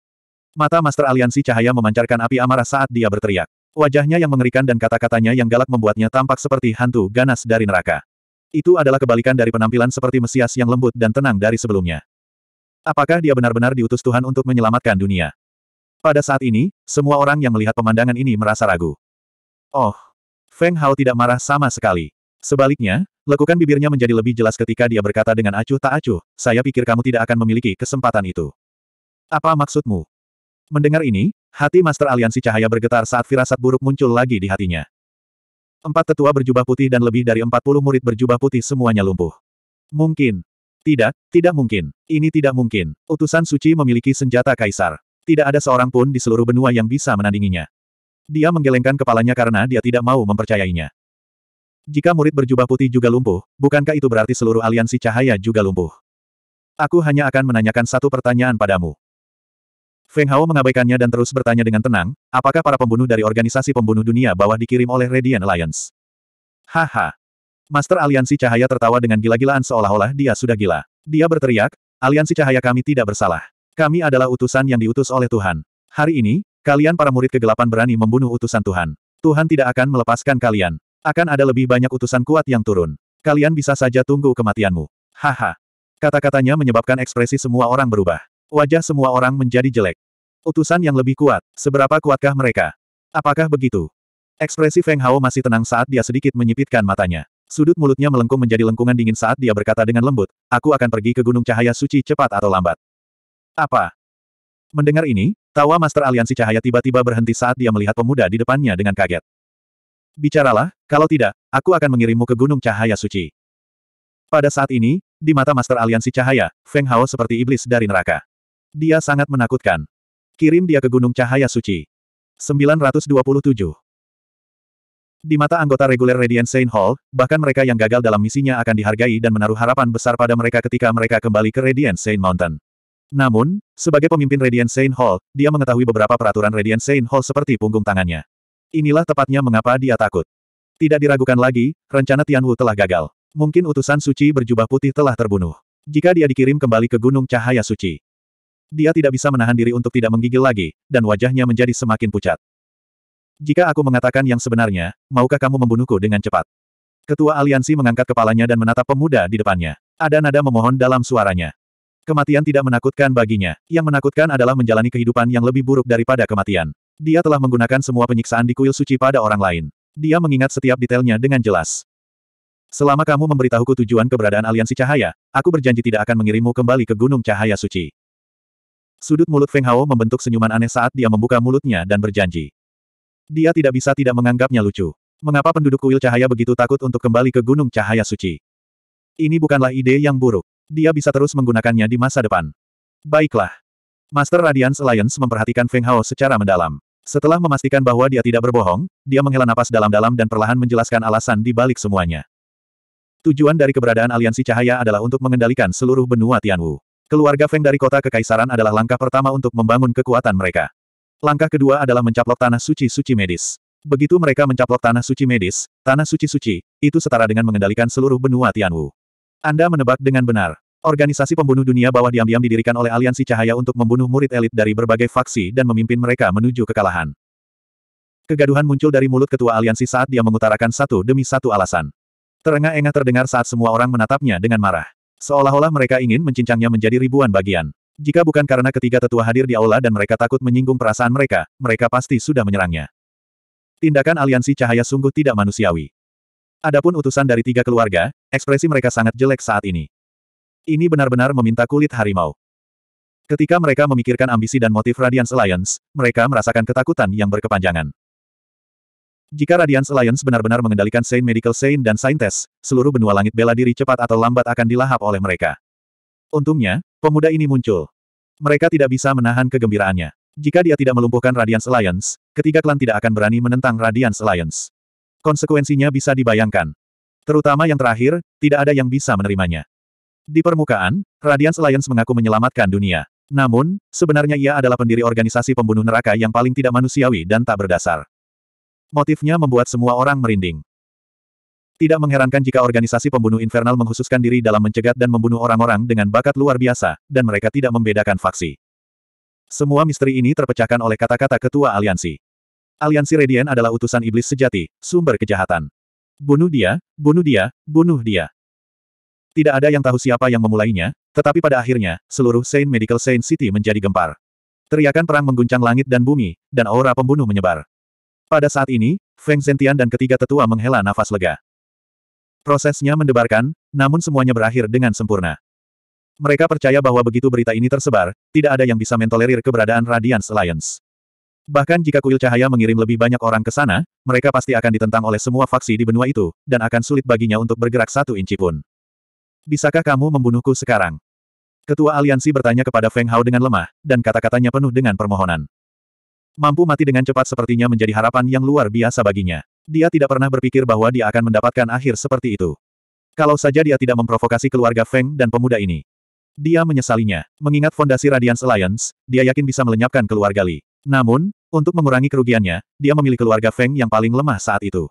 Mata Master Aliansi Cahaya memancarkan api amarah saat dia berteriak. Wajahnya yang mengerikan dan kata-katanya yang galak membuatnya tampak seperti hantu ganas dari neraka. Itu adalah kebalikan dari penampilan seperti Mesias yang lembut dan tenang dari sebelumnya. Apakah dia benar-benar diutus Tuhan untuk menyelamatkan dunia? Pada saat ini, semua orang yang melihat pemandangan ini merasa ragu. Oh, Feng Hao tidak marah sama sekali. Sebaliknya, lekukan bibirnya menjadi lebih jelas ketika dia berkata dengan acuh tak acuh, saya pikir kamu tidak akan memiliki kesempatan itu. Apa maksudmu? Mendengar ini, hati Master Aliansi Cahaya bergetar saat firasat buruk muncul lagi di hatinya. Empat tetua berjubah putih dan lebih dari empat puluh murid berjubah putih semuanya lumpuh. Mungkin. Tidak, tidak mungkin. Ini tidak mungkin. Utusan suci memiliki senjata kaisar. Tidak ada seorang pun di seluruh benua yang bisa menandinginya. Dia menggelengkan kepalanya karena dia tidak mau mempercayainya. Jika murid berjubah putih juga lumpuh, bukankah itu berarti seluruh aliansi cahaya juga lumpuh? Aku hanya akan menanyakan satu pertanyaan padamu. Feng Hao mengabaikannya dan terus bertanya dengan tenang, apakah para pembunuh dari organisasi pembunuh dunia bawah dikirim oleh Radiant Alliance? Haha. Master Aliansi Cahaya tertawa dengan gila-gilaan seolah-olah dia sudah gila. Dia berteriak, Aliansi Cahaya kami tidak bersalah. Kami adalah utusan yang diutus oleh Tuhan. Hari ini, kalian para murid kegelapan berani membunuh utusan Tuhan. Tuhan tidak akan melepaskan kalian. Akan ada lebih banyak utusan kuat yang turun. Kalian bisa saja tunggu kematianmu. Haha. Kata-katanya menyebabkan ekspresi semua orang berubah. Wajah semua orang menjadi jelek. Utusan yang lebih kuat, seberapa kuatkah mereka? Apakah begitu? Ekspresi Feng Hao masih tenang saat dia sedikit menyipitkan matanya. Sudut mulutnya melengkung menjadi lengkungan dingin saat dia berkata dengan lembut, aku akan pergi ke Gunung Cahaya Suci cepat atau lambat. Apa? Mendengar ini, tawa Master Aliansi Cahaya tiba-tiba berhenti saat dia melihat pemuda di depannya dengan kaget. Bicaralah, kalau tidak, aku akan mengirimmu ke Gunung Cahaya Suci. Pada saat ini, di mata Master Aliansi Cahaya, Feng Hao seperti iblis dari neraka. Dia sangat menakutkan. Kirim dia ke Gunung Cahaya Suci. 927 Di mata anggota reguler Radiant Saint Hall, bahkan mereka yang gagal dalam misinya akan dihargai dan menaruh harapan besar pada mereka ketika mereka kembali ke Radiant Saint Mountain. Namun, sebagai pemimpin Radiant Saint Hall, dia mengetahui beberapa peraturan Radiant Saint Hall seperti punggung tangannya. Inilah tepatnya mengapa dia takut. Tidak diragukan lagi, rencana Tian Wu telah gagal. Mungkin utusan suci berjubah putih telah terbunuh. Jika dia dikirim kembali ke Gunung Cahaya Suci, dia tidak bisa menahan diri untuk tidak menggigil lagi, dan wajahnya menjadi semakin pucat. Jika aku mengatakan yang sebenarnya, maukah kamu membunuhku dengan cepat? Ketua aliansi mengangkat kepalanya dan menatap pemuda di depannya. Ada nada memohon dalam suaranya. Kematian tidak menakutkan baginya. Yang menakutkan adalah menjalani kehidupan yang lebih buruk daripada kematian. Dia telah menggunakan semua penyiksaan di kuil suci pada orang lain. Dia mengingat setiap detailnya dengan jelas. Selama kamu memberitahuku tujuan keberadaan aliansi cahaya, aku berjanji tidak akan mengirimmu kembali ke gunung cahaya suci. Sudut mulut Feng Hao membentuk senyuman aneh saat dia membuka mulutnya dan berjanji. Dia tidak bisa tidak menganggapnya lucu. Mengapa penduduk kuil cahaya begitu takut untuk kembali ke gunung cahaya suci? Ini bukanlah ide yang buruk dia bisa terus menggunakannya di masa depan. Baiklah. Master Radiance Alliance memperhatikan Feng Hao secara mendalam. Setelah memastikan bahwa dia tidak berbohong, dia menghela napas dalam-dalam dan perlahan menjelaskan alasan di balik semuanya. Tujuan dari keberadaan aliansi cahaya adalah untuk mengendalikan seluruh benua Tianwu. Keluarga Feng dari kota Kekaisaran adalah langkah pertama untuk membangun kekuatan mereka. Langkah kedua adalah mencaplok tanah suci-suci medis. Begitu mereka mencaplok tanah suci medis, tanah suci-suci, itu setara dengan mengendalikan seluruh benua Tianwu. Anda menebak dengan benar. Organisasi pembunuh dunia bawah diam-diam didirikan oleh aliansi cahaya untuk membunuh murid elit dari berbagai faksi dan memimpin mereka menuju kekalahan. Kegaduhan muncul dari mulut ketua aliansi saat dia mengutarakan satu demi satu alasan. Terengah-engah terdengar saat semua orang menatapnya dengan marah. Seolah-olah mereka ingin mencincangnya menjadi ribuan bagian. Jika bukan karena ketiga tetua hadir di aula dan mereka takut menyinggung perasaan mereka, mereka pasti sudah menyerangnya. Tindakan aliansi cahaya sungguh tidak manusiawi. Adapun utusan dari tiga keluarga, ekspresi mereka sangat jelek saat ini. Ini benar-benar meminta kulit harimau. Ketika mereka memikirkan ambisi dan motif Radiance Alliance, mereka merasakan ketakutan yang berkepanjangan. Jika Radiance Alliance benar-benar mengendalikan Saint Medical Saint dan Saintes, seluruh benua langit bela diri cepat atau lambat akan dilahap oleh mereka. Untungnya, pemuda ini muncul. Mereka tidak bisa menahan kegembiraannya. Jika dia tidak melumpuhkan Radiance Alliance, ketiga klan tidak akan berani menentang Radiance Alliance. Konsekuensinya bisa dibayangkan. Terutama yang terakhir, tidak ada yang bisa menerimanya. Di permukaan, Radiance Alliance mengaku menyelamatkan dunia. Namun, sebenarnya ia adalah pendiri organisasi pembunuh neraka yang paling tidak manusiawi dan tak berdasar. Motifnya membuat semua orang merinding. Tidak mengherankan jika organisasi pembunuh infernal menghususkan diri dalam mencegat dan membunuh orang-orang dengan bakat luar biasa, dan mereka tidak membedakan faksi. Semua misteri ini terpecahkan oleh kata-kata ketua aliansi. Aliansi Radian adalah utusan iblis sejati, sumber kejahatan. Bunuh dia, bunuh dia, bunuh dia. Tidak ada yang tahu siapa yang memulainya, tetapi pada akhirnya, seluruh Saint Medical Saint City menjadi gempar. Teriakan perang mengguncang langit dan bumi, dan aura pembunuh menyebar. Pada saat ini, Feng Zentian dan ketiga tetua menghela nafas lega. Prosesnya mendebarkan, namun semuanya berakhir dengan sempurna. Mereka percaya bahwa begitu berita ini tersebar, tidak ada yang bisa mentolerir keberadaan Radiance Alliance. Bahkan jika kuil cahaya mengirim lebih banyak orang ke sana, mereka pasti akan ditentang oleh semua faksi di benua itu, dan akan sulit baginya untuk bergerak satu inci pun. Bisakah kamu membunuhku sekarang? Ketua aliansi bertanya kepada Feng Hao dengan lemah, dan kata-katanya penuh dengan permohonan. Mampu mati dengan cepat sepertinya menjadi harapan yang luar biasa baginya. Dia tidak pernah berpikir bahwa dia akan mendapatkan akhir seperti itu. Kalau saja dia tidak memprovokasi keluarga Feng dan pemuda ini. Dia menyesalinya. Mengingat fondasi Radiance Alliance, dia yakin bisa melenyapkan keluarga Li. Namun, untuk mengurangi kerugiannya, dia memilih keluarga Feng yang paling lemah saat itu.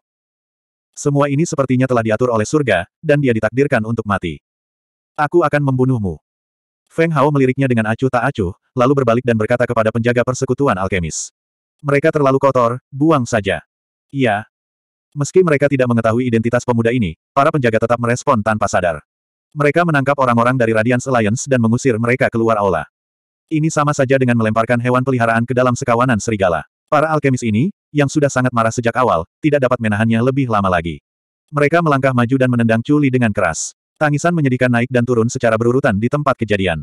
Semua ini sepertinya telah diatur oleh surga, dan dia ditakdirkan untuk mati. Aku akan membunuhmu. Feng Hao meliriknya dengan acuh tak acuh, lalu berbalik dan berkata kepada penjaga persekutuan alkemis. Mereka terlalu kotor, buang saja. Iya. Meski mereka tidak mengetahui identitas pemuda ini, para penjaga tetap merespon tanpa sadar. Mereka menangkap orang-orang dari Radiance Alliance dan mengusir mereka keluar aula. Ini sama saja dengan melemparkan hewan peliharaan ke dalam sekawanan serigala. Para alkemis ini, yang sudah sangat marah sejak awal, tidak dapat menahannya lebih lama lagi. Mereka melangkah maju dan menendang Chuli dengan keras. Tangisan menyedihkan naik dan turun secara berurutan di tempat kejadian.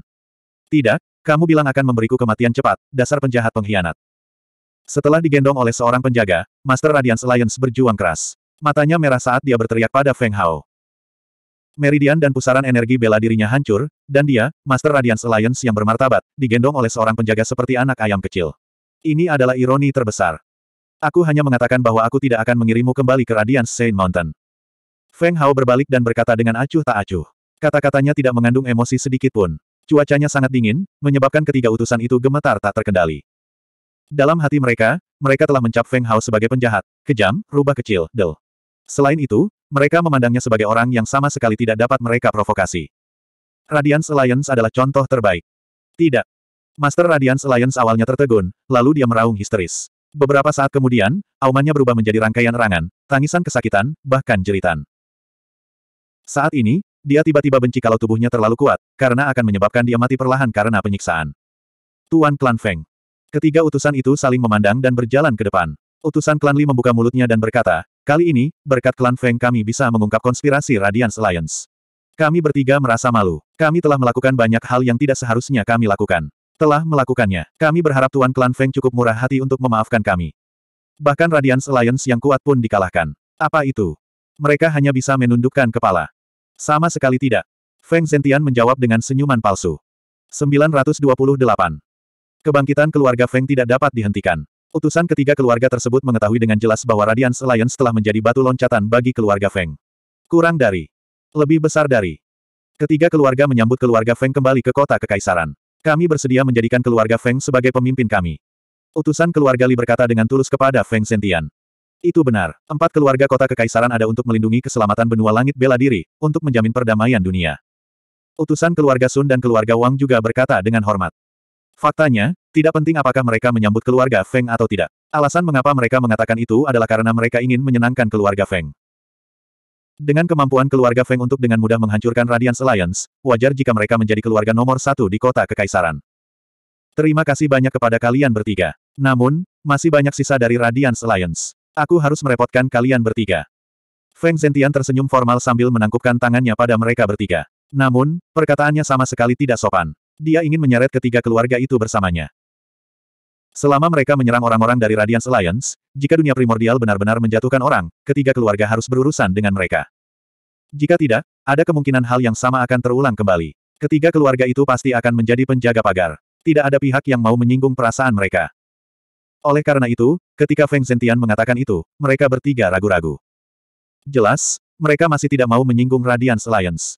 Tidak, kamu bilang akan memberiku kematian cepat, dasar penjahat pengkhianat. Setelah digendong oleh seorang penjaga, Master Radiance Alliance berjuang keras. Matanya merah saat dia berteriak pada Feng Hao. Meridian dan pusaran energi bela dirinya hancur, dan dia, Master Radiance Alliance yang bermartabat, digendong oleh seorang penjaga seperti anak ayam kecil. Ini adalah ironi terbesar. Aku hanya mengatakan bahwa aku tidak akan mengirimmu kembali ke Radiance Saint Mountain. Feng Hao berbalik dan berkata dengan acuh tak acuh. Kata-katanya tidak mengandung emosi sedikit pun. Cuacanya sangat dingin, menyebabkan ketiga utusan itu gemetar tak terkendali. Dalam hati mereka, mereka telah mencap Feng Hao sebagai penjahat, kejam, rubah kecil, del. Selain itu, mereka memandangnya sebagai orang yang sama sekali tidak dapat mereka provokasi. Radiance Alliance adalah contoh terbaik. Tidak. Master Radiance Alliance awalnya tertegun, lalu dia meraung histeris. Beberapa saat kemudian, aumannya berubah menjadi rangkaian erangan, tangisan kesakitan, bahkan jeritan. Saat ini, dia tiba-tiba benci kalau tubuhnya terlalu kuat, karena akan menyebabkan dia mati perlahan karena penyiksaan. Tuan Klan Feng. Ketiga utusan itu saling memandang dan berjalan ke depan. Utusan Klan Li membuka mulutnya dan berkata, kali ini, berkat Klan Feng kami bisa mengungkap konspirasi Radiance Alliance. Kami bertiga merasa malu. Kami telah melakukan banyak hal yang tidak seharusnya kami lakukan telah melakukannya. Kami berharap Tuan Klan Feng cukup murah hati untuk memaafkan kami. Bahkan Radiance Alliance yang kuat pun dikalahkan. Apa itu? Mereka hanya bisa menundukkan kepala. Sama sekali tidak. Feng Zentian menjawab dengan senyuman palsu. 928. Kebangkitan keluarga Feng tidak dapat dihentikan. Utusan ketiga keluarga tersebut mengetahui dengan jelas bahwa Radiance Alliance telah menjadi batu loncatan bagi keluarga Feng. Kurang dari. Lebih besar dari. Ketiga keluarga menyambut keluarga Feng kembali ke kota kekaisaran. Kami bersedia menjadikan keluarga Feng sebagai pemimpin kami. Utusan keluarga Li berkata dengan tulus kepada Feng Sentian. Itu benar. Empat keluarga kota kekaisaran ada untuk melindungi keselamatan benua langit bela diri, untuk menjamin perdamaian dunia. Utusan keluarga Sun dan keluarga Wang juga berkata dengan hormat. Faktanya, tidak penting apakah mereka menyambut keluarga Feng atau tidak. Alasan mengapa mereka mengatakan itu adalah karena mereka ingin menyenangkan keluarga Feng. Dengan kemampuan keluarga Feng untuk dengan mudah menghancurkan Radiance Alliance, wajar jika mereka menjadi keluarga nomor satu di kota Kekaisaran. Terima kasih banyak kepada kalian bertiga. Namun, masih banyak sisa dari Radiance Alliance. Aku harus merepotkan kalian bertiga. Feng Zentian tersenyum formal sambil menangkupkan tangannya pada mereka bertiga. Namun, perkataannya sama sekali tidak sopan. Dia ingin menyeret ketiga keluarga itu bersamanya. Selama mereka menyerang orang-orang dari Radiance Alliance, jika dunia primordial benar-benar menjatuhkan orang, ketiga keluarga harus berurusan dengan mereka. Jika tidak, ada kemungkinan hal yang sama akan terulang kembali. Ketiga keluarga itu pasti akan menjadi penjaga pagar. Tidak ada pihak yang mau menyinggung perasaan mereka. Oleh karena itu, ketika Feng Zentian mengatakan itu, mereka bertiga ragu-ragu. Jelas, mereka masih tidak mau menyinggung Radiance Alliance.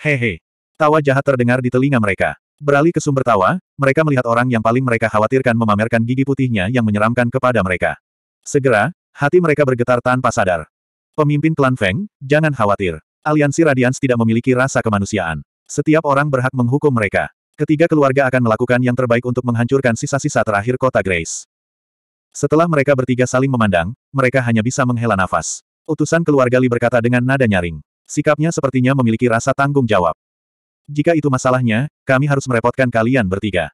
Hehe. Tawa jahat terdengar di telinga mereka. Beralih ke sumber tawa, mereka melihat orang yang paling mereka khawatirkan memamerkan gigi putihnya yang menyeramkan kepada mereka. Segera, hati mereka bergetar tanpa sadar. Pemimpin klan Feng, jangan khawatir. Aliansi Radians tidak memiliki rasa kemanusiaan. Setiap orang berhak menghukum mereka. Ketiga keluarga akan melakukan yang terbaik untuk menghancurkan sisa-sisa terakhir kota Grace. Setelah mereka bertiga saling memandang, mereka hanya bisa menghela nafas. Utusan keluarga Li berkata dengan nada nyaring. Sikapnya sepertinya memiliki rasa tanggung jawab. Jika itu masalahnya, kami harus merepotkan kalian bertiga.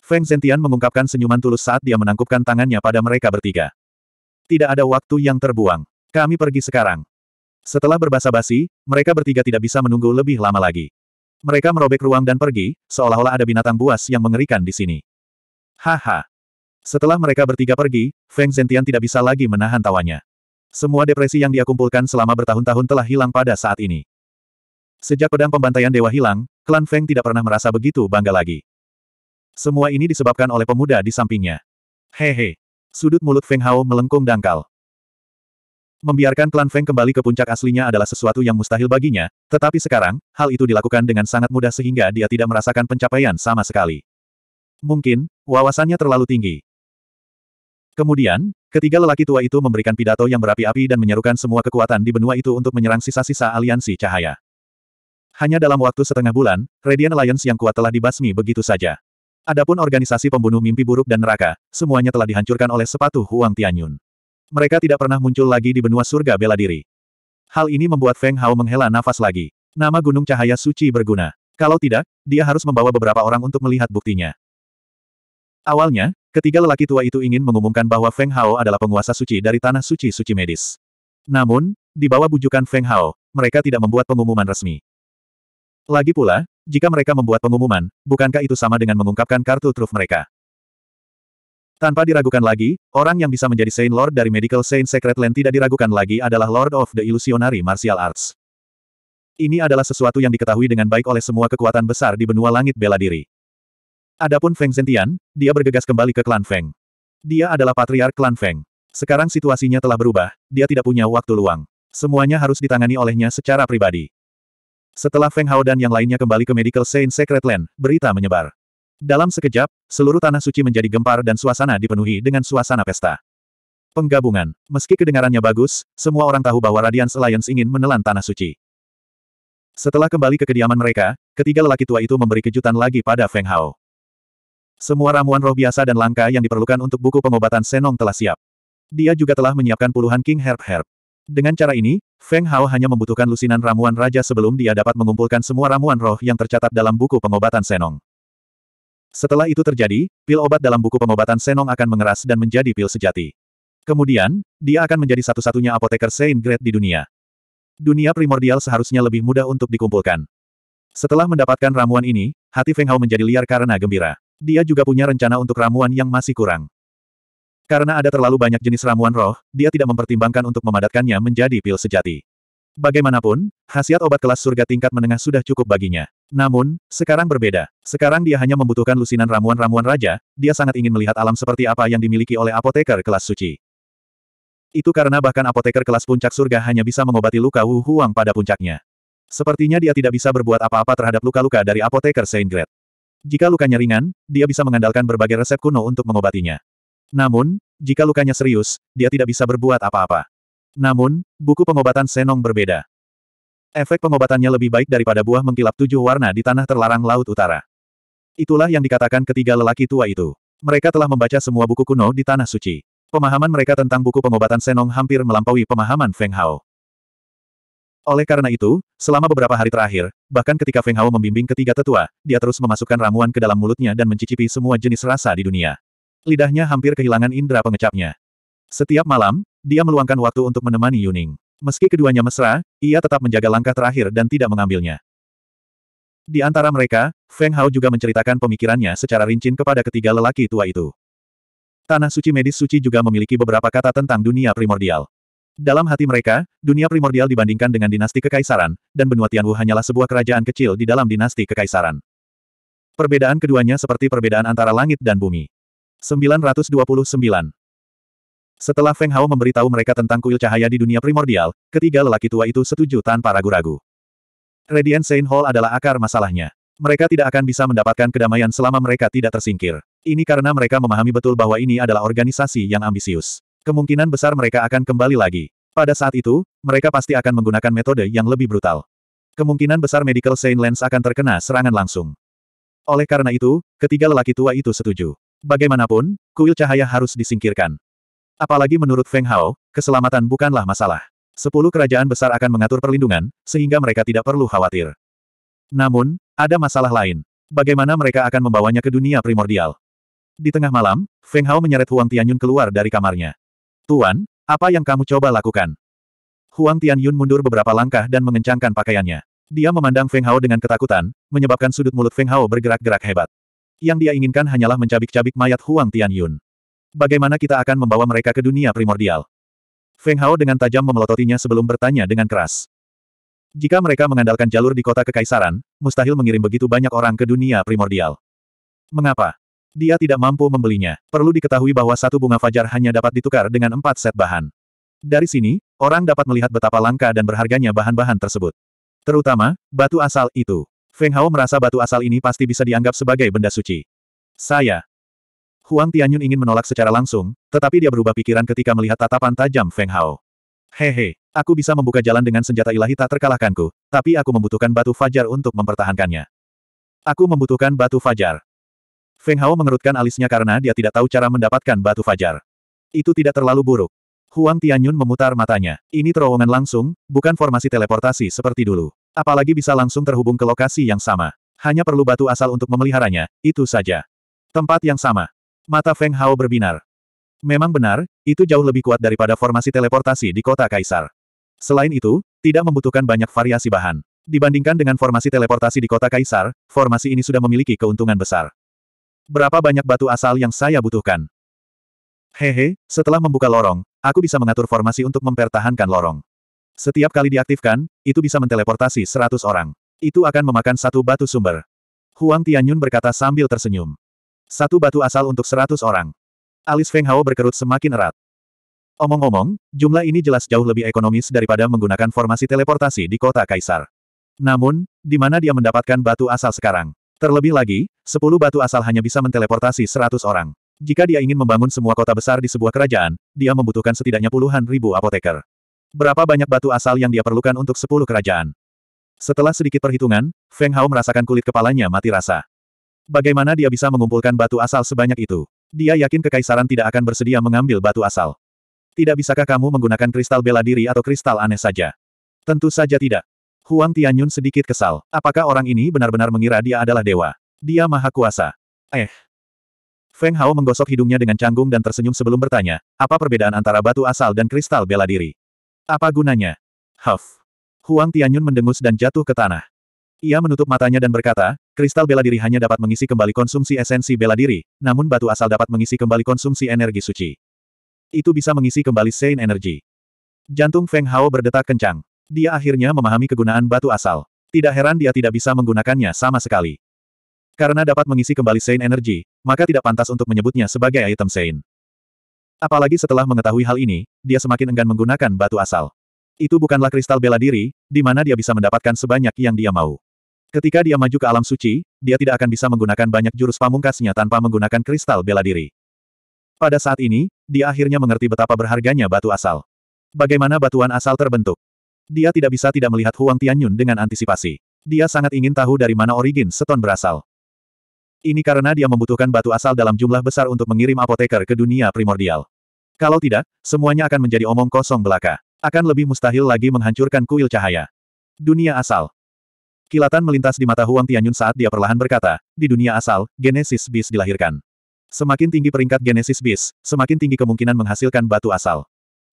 Feng Zentian mengungkapkan senyuman tulus saat dia menangkupkan tangannya pada mereka bertiga. Tidak ada waktu yang terbuang. Kami pergi sekarang. Setelah berbahasa basi, mereka bertiga tidak bisa menunggu lebih lama lagi. Mereka merobek ruang dan pergi, seolah-olah ada binatang buas yang mengerikan di sini. Haha. Setelah mereka bertiga pergi, Feng Zentian tidak bisa lagi menahan tawanya. Semua depresi yang dia kumpulkan selama bertahun-tahun telah hilang pada saat ini. Sejak pedang pembantaian dewa hilang, klan Feng tidak pernah merasa begitu bangga lagi. Semua ini disebabkan oleh pemuda di sampingnya. Hehe. Sudut mulut Feng Hao melengkung dangkal. Membiarkan klan Feng kembali ke puncak aslinya adalah sesuatu yang mustahil baginya, tetapi sekarang, hal itu dilakukan dengan sangat mudah sehingga dia tidak merasakan pencapaian sama sekali. Mungkin, wawasannya terlalu tinggi. Kemudian, ketiga lelaki tua itu memberikan pidato yang berapi-api dan menyerukan semua kekuatan di benua itu untuk menyerang sisa-sisa aliansi cahaya. Hanya dalam waktu setengah bulan, Radiant Alliance yang kuat telah dibasmi begitu saja. Adapun organisasi pembunuh mimpi buruk dan neraka, semuanya telah dihancurkan oleh sepatu Huang Tianyun. Mereka tidak pernah muncul lagi di benua surga bela diri. Hal ini membuat Feng Hao menghela nafas lagi. Nama Gunung Cahaya Suci berguna. Kalau tidak, dia harus membawa beberapa orang untuk melihat buktinya. Awalnya, ketiga lelaki tua itu ingin mengumumkan bahwa Feng Hao adalah penguasa suci dari tanah suci-suci medis. Namun, di bawah bujukan Feng Hao, mereka tidak membuat pengumuman resmi. Lagi pula, jika mereka membuat pengumuman, bukankah itu sama dengan mengungkapkan kartu truf mereka? Tanpa diragukan lagi, orang yang bisa menjadi Saint Lord dari Medical Saint Secret Land tidak diragukan lagi adalah Lord of the Illusionary Martial Arts. Ini adalah sesuatu yang diketahui dengan baik oleh semua kekuatan besar di benua langit bela diri. Adapun Feng Zhentian, dia bergegas kembali ke klan Feng. Dia adalah patriark klan Feng. Sekarang situasinya telah berubah, dia tidak punya waktu luang. Semuanya harus ditangani olehnya secara pribadi. Setelah Feng Hao dan yang lainnya kembali ke Medical Saint Secret Land, berita menyebar. Dalam sekejap, seluruh tanah suci menjadi gempar dan suasana dipenuhi dengan suasana pesta. Penggabungan. Meski kedengarannya bagus, semua orang tahu bahwa Radiance Alliance ingin menelan tanah suci. Setelah kembali ke kediaman mereka, ketiga lelaki tua itu memberi kejutan lagi pada Feng Hao. Semua ramuan roh biasa dan langka yang diperlukan untuk buku pengobatan Senong telah siap. Dia juga telah menyiapkan puluhan King Herb Herb. Dengan cara ini, Feng Hao hanya membutuhkan lusinan ramuan raja sebelum dia dapat mengumpulkan semua ramuan roh yang tercatat dalam buku pengobatan Senong. Setelah itu terjadi, pil obat dalam buku pengobatan Senong akan mengeras dan menjadi pil sejati. Kemudian, dia akan menjadi satu-satunya apoteker Saint Grade di dunia. Dunia primordial seharusnya lebih mudah untuk dikumpulkan. Setelah mendapatkan ramuan ini, hati Feng Hao menjadi liar karena gembira. Dia juga punya rencana untuk ramuan yang masih kurang. Karena ada terlalu banyak jenis ramuan roh, dia tidak mempertimbangkan untuk memadatkannya menjadi pil sejati. Bagaimanapun, khasiat obat kelas surga tingkat menengah sudah cukup baginya. Namun, sekarang berbeda. Sekarang dia hanya membutuhkan lusinan ramuan-ramuan raja, dia sangat ingin melihat alam seperti apa yang dimiliki oleh apoteker kelas suci. Itu karena bahkan apoteker kelas puncak surga hanya bisa mengobati luka Wu Huang pada puncaknya. Sepertinya dia tidak bisa berbuat apa-apa terhadap luka-luka dari apoteker Saint Grade. Jika lukanya ringan, dia bisa mengandalkan berbagai resep kuno untuk mengobatinya. Namun, jika lukanya serius, dia tidak bisa berbuat apa-apa. Namun, buku pengobatan Senong berbeda. Efek pengobatannya lebih baik daripada buah mengkilap tujuh warna di tanah terlarang Laut Utara. Itulah yang dikatakan ketiga lelaki tua itu. Mereka telah membaca semua buku kuno di Tanah Suci. Pemahaman mereka tentang buku pengobatan Senong hampir melampaui pemahaman Feng Hao. Oleh karena itu, selama beberapa hari terakhir, bahkan ketika Feng Hao membimbing ketiga tetua, dia terus memasukkan ramuan ke dalam mulutnya dan mencicipi semua jenis rasa di dunia. Lidahnya hampir kehilangan indera pengecapnya. Setiap malam, dia meluangkan waktu untuk menemani Yuning. Meski keduanya mesra, ia tetap menjaga langkah terakhir dan tidak mengambilnya. Di antara mereka, Feng Hao juga menceritakan pemikirannya secara rinci kepada ketiga lelaki tua itu. Tanah suci medis suci juga memiliki beberapa kata tentang dunia primordial. Dalam hati mereka, dunia primordial dibandingkan dengan dinasti kekaisaran, dan benua Tianwu hanyalah sebuah kerajaan kecil di dalam dinasti kekaisaran. Perbedaan keduanya seperti perbedaan antara langit dan bumi. 929. Setelah Feng Hao memberitahu mereka tentang kuil cahaya di dunia primordial, ketiga lelaki tua itu setuju tanpa ragu-ragu. Radiant Saint Hall adalah akar masalahnya. Mereka tidak akan bisa mendapatkan kedamaian selama mereka tidak tersingkir. Ini karena mereka memahami betul bahwa ini adalah organisasi yang ambisius. Kemungkinan besar mereka akan kembali lagi. Pada saat itu, mereka pasti akan menggunakan metode yang lebih brutal. Kemungkinan besar Medical Saint Lens akan terkena serangan langsung. Oleh karena itu, ketiga lelaki tua itu setuju. Bagaimanapun, kuil cahaya harus disingkirkan. Apalagi menurut Feng Hao, keselamatan bukanlah masalah. Sepuluh kerajaan besar akan mengatur perlindungan, sehingga mereka tidak perlu khawatir. Namun, ada masalah lain. Bagaimana mereka akan membawanya ke dunia primordial? Di tengah malam, Feng Hao menyeret Huang Tianyun keluar dari kamarnya. Tuan, apa yang kamu coba lakukan? Huang Tianyun mundur beberapa langkah dan mengencangkan pakaiannya. Dia memandang Feng Hao dengan ketakutan, menyebabkan sudut mulut Feng Hao bergerak-gerak hebat. Yang dia inginkan hanyalah mencabik-cabik mayat Huang Tianyun. Bagaimana kita akan membawa mereka ke dunia primordial? Feng Hao dengan tajam memelototinya sebelum bertanya dengan keras. Jika mereka mengandalkan jalur di kota kekaisaran, mustahil mengirim begitu banyak orang ke dunia primordial. Mengapa? Dia tidak mampu membelinya. Perlu diketahui bahwa satu bunga fajar hanya dapat ditukar dengan empat set bahan. Dari sini, orang dapat melihat betapa langka dan berharganya bahan-bahan tersebut. Terutama, batu asal itu. Feng Hao merasa batu asal ini pasti bisa dianggap sebagai benda suci. Saya. Huang Tianyun ingin menolak secara langsung, tetapi dia berubah pikiran ketika melihat tatapan tajam Feng Hao. Hehe, aku bisa membuka jalan dengan senjata ilahi tak terkalahkanku, tapi aku membutuhkan batu fajar untuk mempertahankannya. Aku membutuhkan batu fajar. Feng Hao mengerutkan alisnya karena dia tidak tahu cara mendapatkan batu fajar. Itu tidak terlalu buruk. Huang Tianyun memutar matanya. Ini terowongan langsung, bukan formasi teleportasi seperti dulu. Apalagi bisa langsung terhubung ke lokasi yang sama. Hanya perlu batu asal untuk memeliharanya, itu saja. Tempat yang sama. Mata Feng Hao berbinar. Memang benar, itu jauh lebih kuat daripada formasi teleportasi di kota Kaisar. Selain itu, tidak membutuhkan banyak variasi bahan. Dibandingkan dengan formasi teleportasi di kota Kaisar, formasi ini sudah memiliki keuntungan besar. Berapa banyak batu asal yang saya butuhkan? Hehe, setelah membuka lorong, aku bisa mengatur formasi untuk mempertahankan lorong. Setiap kali diaktifkan, itu bisa menteleportasi seratus orang. Itu akan memakan satu batu sumber. Huang Tianyun berkata sambil tersenyum. Satu batu asal untuk seratus orang. Alis Feng Hao berkerut semakin erat. Omong-omong, jumlah ini jelas jauh lebih ekonomis daripada menggunakan formasi teleportasi di kota Kaisar. Namun, di mana dia mendapatkan batu asal sekarang? Terlebih lagi, sepuluh batu asal hanya bisa menteleportasi 100 orang. Jika dia ingin membangun semua kota besar di sebuah kerajaan, dia membutuhkan setidaknya puluhan ribu apoteker. Berapa banyak batu asal yang dia perlukan untuk sepuluh kerajaan? Setelah sedikit perhitungan, Feng Hao merasakan kulit kepalanya mati rasa. Bagaimana dia bisa mengumpulkan batu asal sebanyak itu? Dia yakin kekaisaran tidak akan bersedia mengambil batu asal. Tidak bisakah kamu menggunakan kristal bela diri atau kristal aneh saja? Tentu saja tidak. Huang Tianyun sedikit kesal. Apakah orang ini benar-benar mengira dia adalah dewa? Dia maha kuasa. Eh. Feng Hao menggosok hidungnya dengan canggung dan tersenyum sebelum bertanya, apa perbedaan antara batu asal dan kristal bela diri? Apa gunanya? Huff. Huang Tianyun mendengus dan jatuh ke tanah. Ia menutup matanya dan berkata, kristal bela diri hanya dapat mengisi kembali konsumsi esensi bela diri, namun batu asal dapat mengisi kembali konsumsi energi suci. Itu bisa mengisi kembali Sein energi. Jantung Feng Hao berdetak kencang. Dia akhirnya memahami kegunaan batu asal. Tidak heran dia tidak bisa menggunakannya sama sekali. Karena dapat mengisi kembali Sein energi, maka tidak pantas untuk menyebutnya sebagai item Sein. Apalagi setelah mengetahui hal ini, dia semakin enggan menggunakan batu asal. Itu bukanlah kristal bela diri, di mana dia bisa mendapatkan sebanyak yang dia mau. Ketika dia maju ke alam suci, dia tidak akan bisa menggunakan banyak jurus pamungkasnya tanpa menggunakan kristal bela diri. Pada saat ini, dia akhirnya mengerti betapa berharganya batu asal. Bagaimana batuan asal terbentuk? Dia tidak bisa tidak melihat Huang Tianyun dengan antisipasi. Dia sangat ingin tahu dari mana origin seton berasal. Ini karena dia membutuhkan batu asal dalam jumlah besar untuk mengirim apoteker ke dunia primordial. Kalau tidak, semuanya akan menjadi omong kosong belaka. Akan lebih mustahil lagi menghancurkan kuil cahaya. Dunia asal. Kilatan melintas di mata Huang Tianyun saat dia perlahan berkata, di dunia asal, Genesis Beast dilahirkan. Semakin tinggi peringkat Genesis Beast, semakin tinggi kemungkinan menghasilkan batu asal.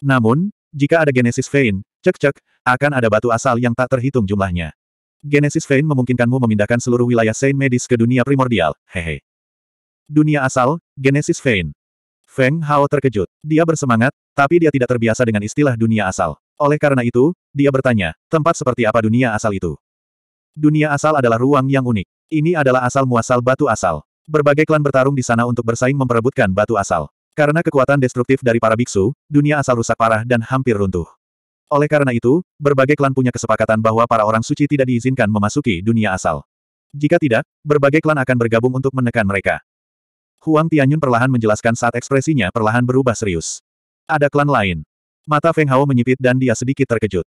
Namun, jika ada Genesis Vein, cek-cek, akan ada batu asal yang tak terhitung jumlahnya. Genesis Vein memungkinkanmu memindahkan seluruh wilayah Saint Medis ke dunia primordial, hehe. Dunia asal, Genesis Vein. Feng Hao terkejut. Dia bersemangat, tapi dia tidak terbiasa dengan istilah dunia asal. Oleh karena itu, dia bertanya, tempat seperti apa dunia asal itu? Dunia asal adalah ruang yang unik. Ini adalah asal-muasal batu asal. Berbagai klan bertarung di sana untuk bersaing memperebutkan batu asal. Karena kekuatan destruktif dari para biksu, dunia asal rusak parah dan hampir runtuh. Oleh karena itu, berbagai klan punya kesepakatan bahwa para orang suci tidak diizinkan memasuki dunia asal. Jika tidak, berbagai klan akan bergabung untuk menekan mereka. Huang Tianyun perlahan menjelaskan saat ekspresinya perlahan berubah serius. Ada klan lain. Mata Feng Hao menyipit dan dia sedikit terkejut.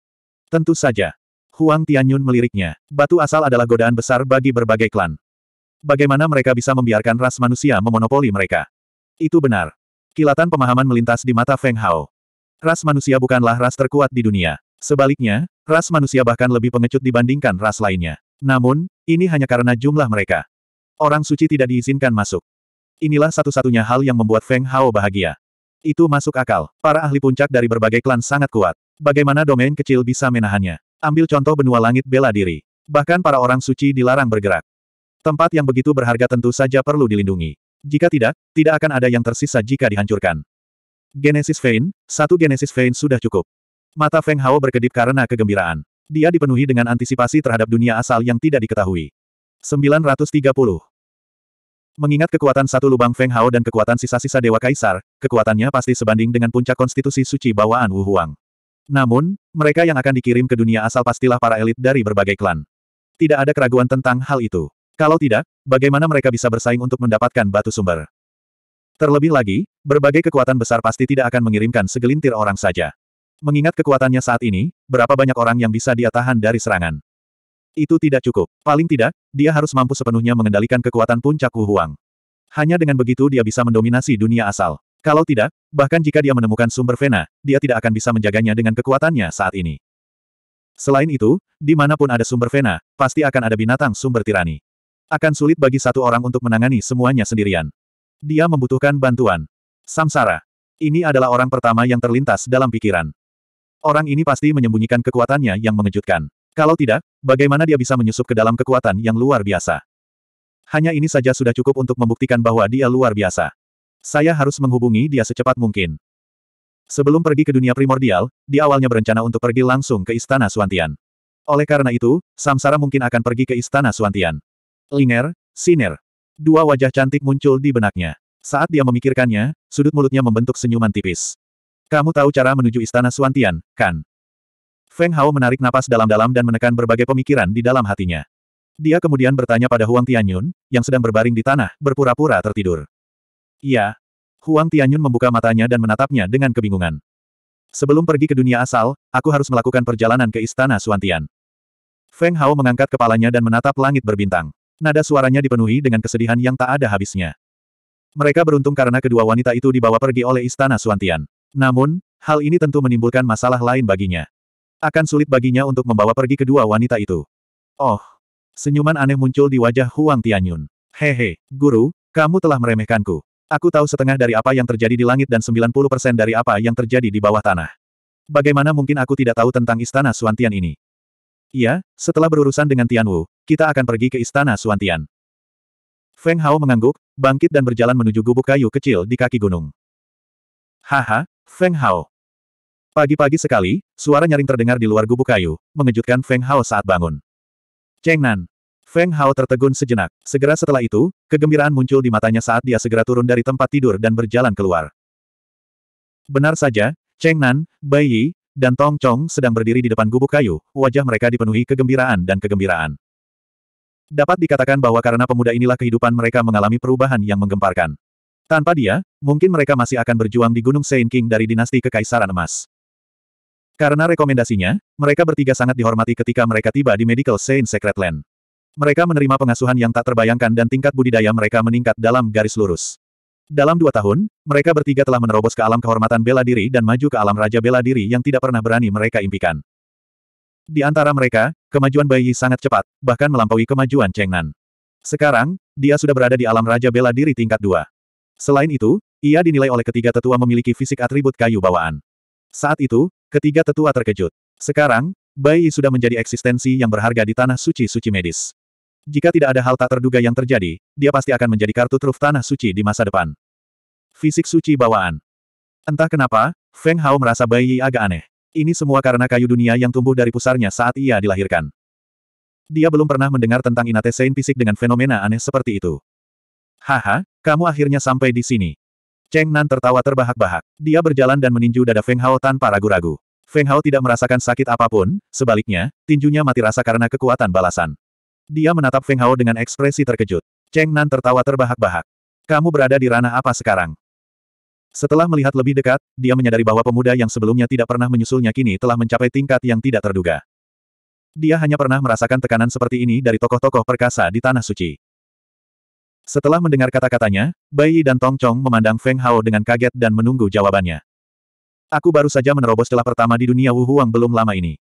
Tentu saja. Huang Tianyun meliriknya. Batu asal adalah godaan besar bagi berbagai klan. Bagaimana mereka bisa membiarkan ras manusia memonopoli mereka? Itu benar. Kilatan pemahaman melintas di mata Feng Hao. Ras manusia bukanlah ras terkuat di dunia. Sebaliknya, ras manusia bahkan lebih pengecut dibandingkan ras lainnya. Namun, ini hanya karena jumlah mereka. Orang suci tidak diizinkan masuk. Inilah satu-satunya hal yang membuat Feng Hao bahagia. Itu masuk akal. Para ahli puncak dari berbagai klan sangat kuat. Bagaimana domain kecil bisa menahannya? Ambil contoh benua langit bela diri. Bahkan para orang suci dilarang bergerak. Tempat yang begitu berharga tentu saja perlu dilindungi. Jika tidak, tidak akan ada yang tersisa jika dihancurkan. Genesis Vein, satu Genesis Vein sudah cukup. Mata Feng Hao berkedip karena kegembiraan. Dia dipenuhi dengan antisipasi terhadap dunia asal yang tidak diketahui. 930. Mengingat kekuatan satu lubang Feng Hao dan kekuatan sisa-sisa Dewa Kaisar, kekuatannya pasti sebanding dengan puncak konstitusi suci bawaan Wu Huang. Namun, mereka yang akan dikirim ke dunia asal pastilah para elit dari berbagai klan. Tidak ada keraguan tentang hal itu. Kalau tidak, bagaimana mereka bisa bersaing untuk mendapatkan batu sumber? Terlebih lagi, berbagai kekuatan besar pasti tidak akan mengirimkan segelintir orang saja. Mengingat kekuatannya saat ini, berapa banyak orang yang bisa dia tahan dari serangan. Itu tidak cukup. Paling tidak, dia harus mampu sepenuhnya mengendalikan kekuatan puncak Wu Huang. Hanya dengan begitu dia bisa mendominasi dunia asal. Kalau tidak, bahkan jika dia menemukan sumber Vena, dia tidak akan bisa menjaganya dengan kekuatannya saat ini. Selain itu, dimanapun ada sumber Vena, pasti akan ada binatang sumber tirani. Akan sulit bagi satu orang untuk menangani semuanya sendirian. Dia membutuhkan bantuan. Samsara. Ini adalah orang pertama yang terlintas dalam pikiran. Orang ini pasti menyembunyikan kekuatannya yang mengejutkan. Kalau tidak, bagaimana dia bisa menyusup ke dalam kekuatan yang luar biasa? Hanya ini saja sudah cukup untuk membuktikan bahwa dia luar biasa. Saya harus menghubungi dia secepat mungkin. Sebelum pergi ke dunia primordial, dia awalnya berencana untuk pergi langsung ke Istana Suantian. Oleh karena itu, Samsara mungkin akan pergi ke Istana Suantian. Linger, Siner, Dua wajah cantik muncul di benaknya. Saat dia memikirkannya, sudut mulutnya membentuk senyuman tipis. Kamu tahu cara menuju istana Suantian, kan? Feng Hao menarik napas dalam-dalam dan menekan berbagai pemikiran di dalam hatinya. Dia kemudian bertanya pada Huang Tianyun, yang sedang berbaring di tanah, berpura-pura tertidur. Iya. Huang Tianyun membuka matanya dan menatapnya dengan kebingungan. Sebelum pergi ke dunia asal, aku harus melakukan perjalanan ke istana Suantian. Feng Hao mengangkat kepalanya dan menatap langit berbintang nada suaranya dipenuhi dengan kesedihan yang tak ada habisnya. Mereka beruntung karena kedua wanita itu dibawa pergi oleh istana Suantian. Namun, hal ini tentu menimbulkan masalah lain baginya. Akan sulit baginya untuk membawa pergi kedua wanita itu. Oh, senyuman aneh muncul di wajah Huang Tianyun. Hehe, guru, kamu telah meremehkanku. Aku tahu setengah dari apa yang terjadi di langit dan 90% dari apa yang terjadi di bawah tanah. Bagaimana mungkin aku tidak tahu tentang istana Suantian ini? Iya, setelah berurusan dengan Tianwu, kita akan pergi ke istana Suantian. Feng Hao mengangguk, bangkit dan berjalan menuju gubuk kayu kecil di kaki gunung. Haha, Feng Hao. Pagi-pagi sekali, suara nyaring terdengar di luar gubuk kayu, mengejutkan Feng Hao saat bangun. Cheng Nan. Feng Hao tertegun sejenak. Segera setelah itu, kegembiraan muncul di matanya saat dia segera turun dari tempat tidur dan berjalan keluar. Benar saja, Cheng Nan, Bai Yi, dan Tong Chong sedang berdiri di depan gubuk kayu, wajah mereka dipenuhi kegembiraan dan kegembiraan. Dapat dikatakan bahwa karena pemuda inilah kehidupan mereka mengalami perubahan yang menggemparkan. Tanpa dia, mungkin mereka masih akan berjuang di Gunung Saint King dari dinasti Kekaisaran Emas. Karena rekomendasinya, mereka bertiga sangat dihormati ketika mereka tiba di Medical Saint Secret Land. Mereka menerima pengasuhan yang tak terbayangkan dan tingkat budidaya mereka meningkat dalam garis lurus. Dalam dua tahun, mereka bertiga telah menerobos ke alam kehormatan bela diri dan maju ke alam raja bela diri yang tidak pernah berani mereka impikan. Di antara mereka, kemajuan bayi sangat cepat, bahkan melampaui kemajuan Cheng Nan. Sekarang, dia sudah berada di alam Raja Bela Diri tingkat 2. Selain itu, ia dinilai oleh ketiga tetua memiliki fisik atribut kayu bawaan. Saat itu, ketiga tetua terkejut. Sekarang, bayi sudah menjadi eksistensi yang berharga di tanah suci-suci medis. Jika tidak ada hal tak terduga yang terjadi, dia pasti akan menjadi kartu truf tanah suci di masa depan. Fisik suci bawaan. Entah kenapa, Feng Hao merasa bayi agak aneh. Ini semua karena kayu dunia yang tumbuh dari pusarnya saat ia dilahirkan. Dia belum pernah mendengar tentang Inate Saint fisik dengan fenomena aneh seperti itu. Haha, kamu akhirnya sampai di sini. Cheng Nan tertawa terbahak-bahak. Dia berjalan dan meninju dada Feng Hao tanpa ragu-ragu. Feng Hao tidak merasakan sakit apapun, sebaliknya, tinjunya mati rasa karena kekuatan balasan. Dia menatap Feng Hao dengan ekspresi terkejut. Cheng Nan tertawa terbahak-bahak. Kamu berada di ranah apa sekarang? Setelah melihat lebih dekat, dia menyadari bahwa pemuda yang sebelumnya tidak pernah menyusulnya kini telah mencapai tingkat yang tidak terduga. Dia hanya pernah merasakan tekanan seperti ini dari tokoh-tokoh perkasa di Tanah Suci. Setelah mendengar kata-katanya, Bai dan Tong Chong memandang Feng Hao dengan kaget dan menunggu jawabannya. Aku baru saja menerobos celah pertama di dunia Wuhuang belum lama ini.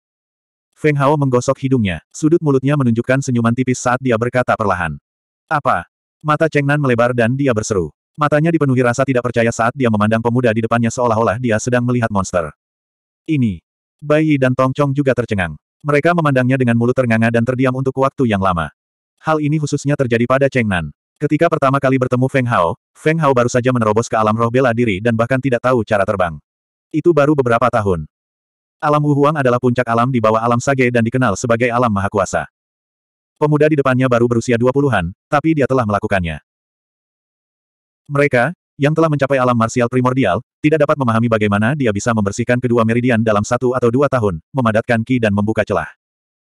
Feng Hao menggosok hidungnya, sudut mulutnya menunjukkan senyuman tipis saat dia berkata perlahan. Apa? Mata Cheng Nan melebar dan dia berseru. Matanya dipenuhi rasa tidak percaya saat dia memandang pemuda di depannya seolah-olah dia sedang melihat monster. Ini. Bai Yi dan Tong Chong juga tercengang. Mereka memandangnya dengan mulut ternganga dan terdiam untuk waktu yang lama. Hal ini khususnya terjadi pada Cheng Nan. Ketika pertama kali bertemu Feng Hao, Feng Hao baru saja menerobos ke alam roh bela diri dan bahkan tidak tahu cara terbang. Itu baru beberapa tahun. Alam Wuhuang adalah puncak alam di bawah alam Sage dan dikenal sebagai alam maha kuasa. Pemuda di depannya baru berusia 20-an, tapi dia telah melakukannya. Mereka, yang telah mencapai alam marsial primordial, tidak dapat memahami bagaimana dia bisa membersihkan kedua meridian dalam satu atau dua tahun, memadatkan ki dan membuka celah.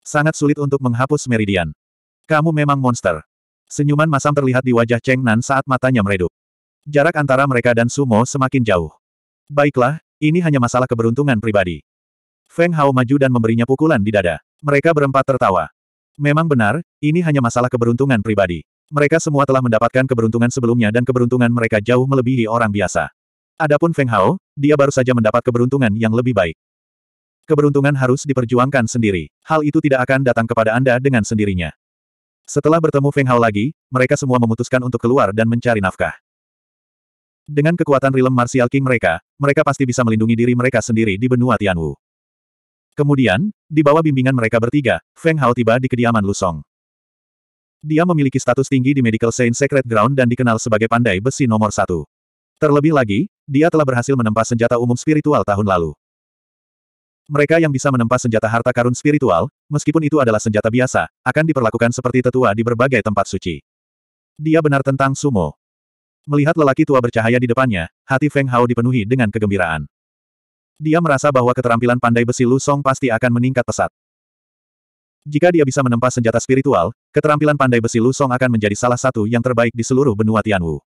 Sangat sulit untuk menghapus meridian. Kamu memang monster. Senyuman masam terlihat di wajah Cheng Nan saat matanya meredup. Jarak antara mereka dan Sumo semakin jauh. Baiklah, ini hanya masalah keberuntungan pribadi. Feng Hao maju dan memberinya pukulan di dada. Mereka berempat tertawa. Memang benar, ini hanya masalah keberuntungan pribadi. Mereka semua telah mendapatkan keberuntungan sebelumnya dan keberuntungan mereka jauh melebihi orang biasa. Adapun Feng Hao, dia baru saja mendapat keberuntungan yang lebih baik. Keberuntungan harus diperjuangkan sendiri. Hal itu tidak akan datang kepada Anda dengan sendirinya. Setelah bertemu Feng Hao lagi, mereka semua memutuskan untuk keluar dan mencari nafkah. Dengan kekuatan rilem martial king mereka, mereka pasti bisa melindungi diri mereka sendiri di benua Tianwu. Kemudian, di bawah bimbingan mereka bertiga, Feng Hao tiba di kediaman Lusong. Dia memiliki status tinggi di Medical Saint Secret Ground dan dikenal sebagai pandai besi nomor satu. Terlebih lagi, dia telah berhasil menempa senjata umum spiritual tahun lalu. Mereka yang bisa menempa senjata harta karun spiritual, meskipun itu adalah senjata biasa, akan diperlakukan seperti tetua di berbagai tempat suci. Dia benar tentang sumo. Melihat lelaki tua bercahaya di depannya, hati Feng Hao dipenuhi dengan kegembiraan. Dia merasa bahwa keterampilan pandai besi Lu Song pasti akan meningkat pesat. Jika dia bisa menempa senjata spiritual, keterampilan pandai besi Lu Song akan menjadi salah satu yang terbaik di seluruh benua Tianwu.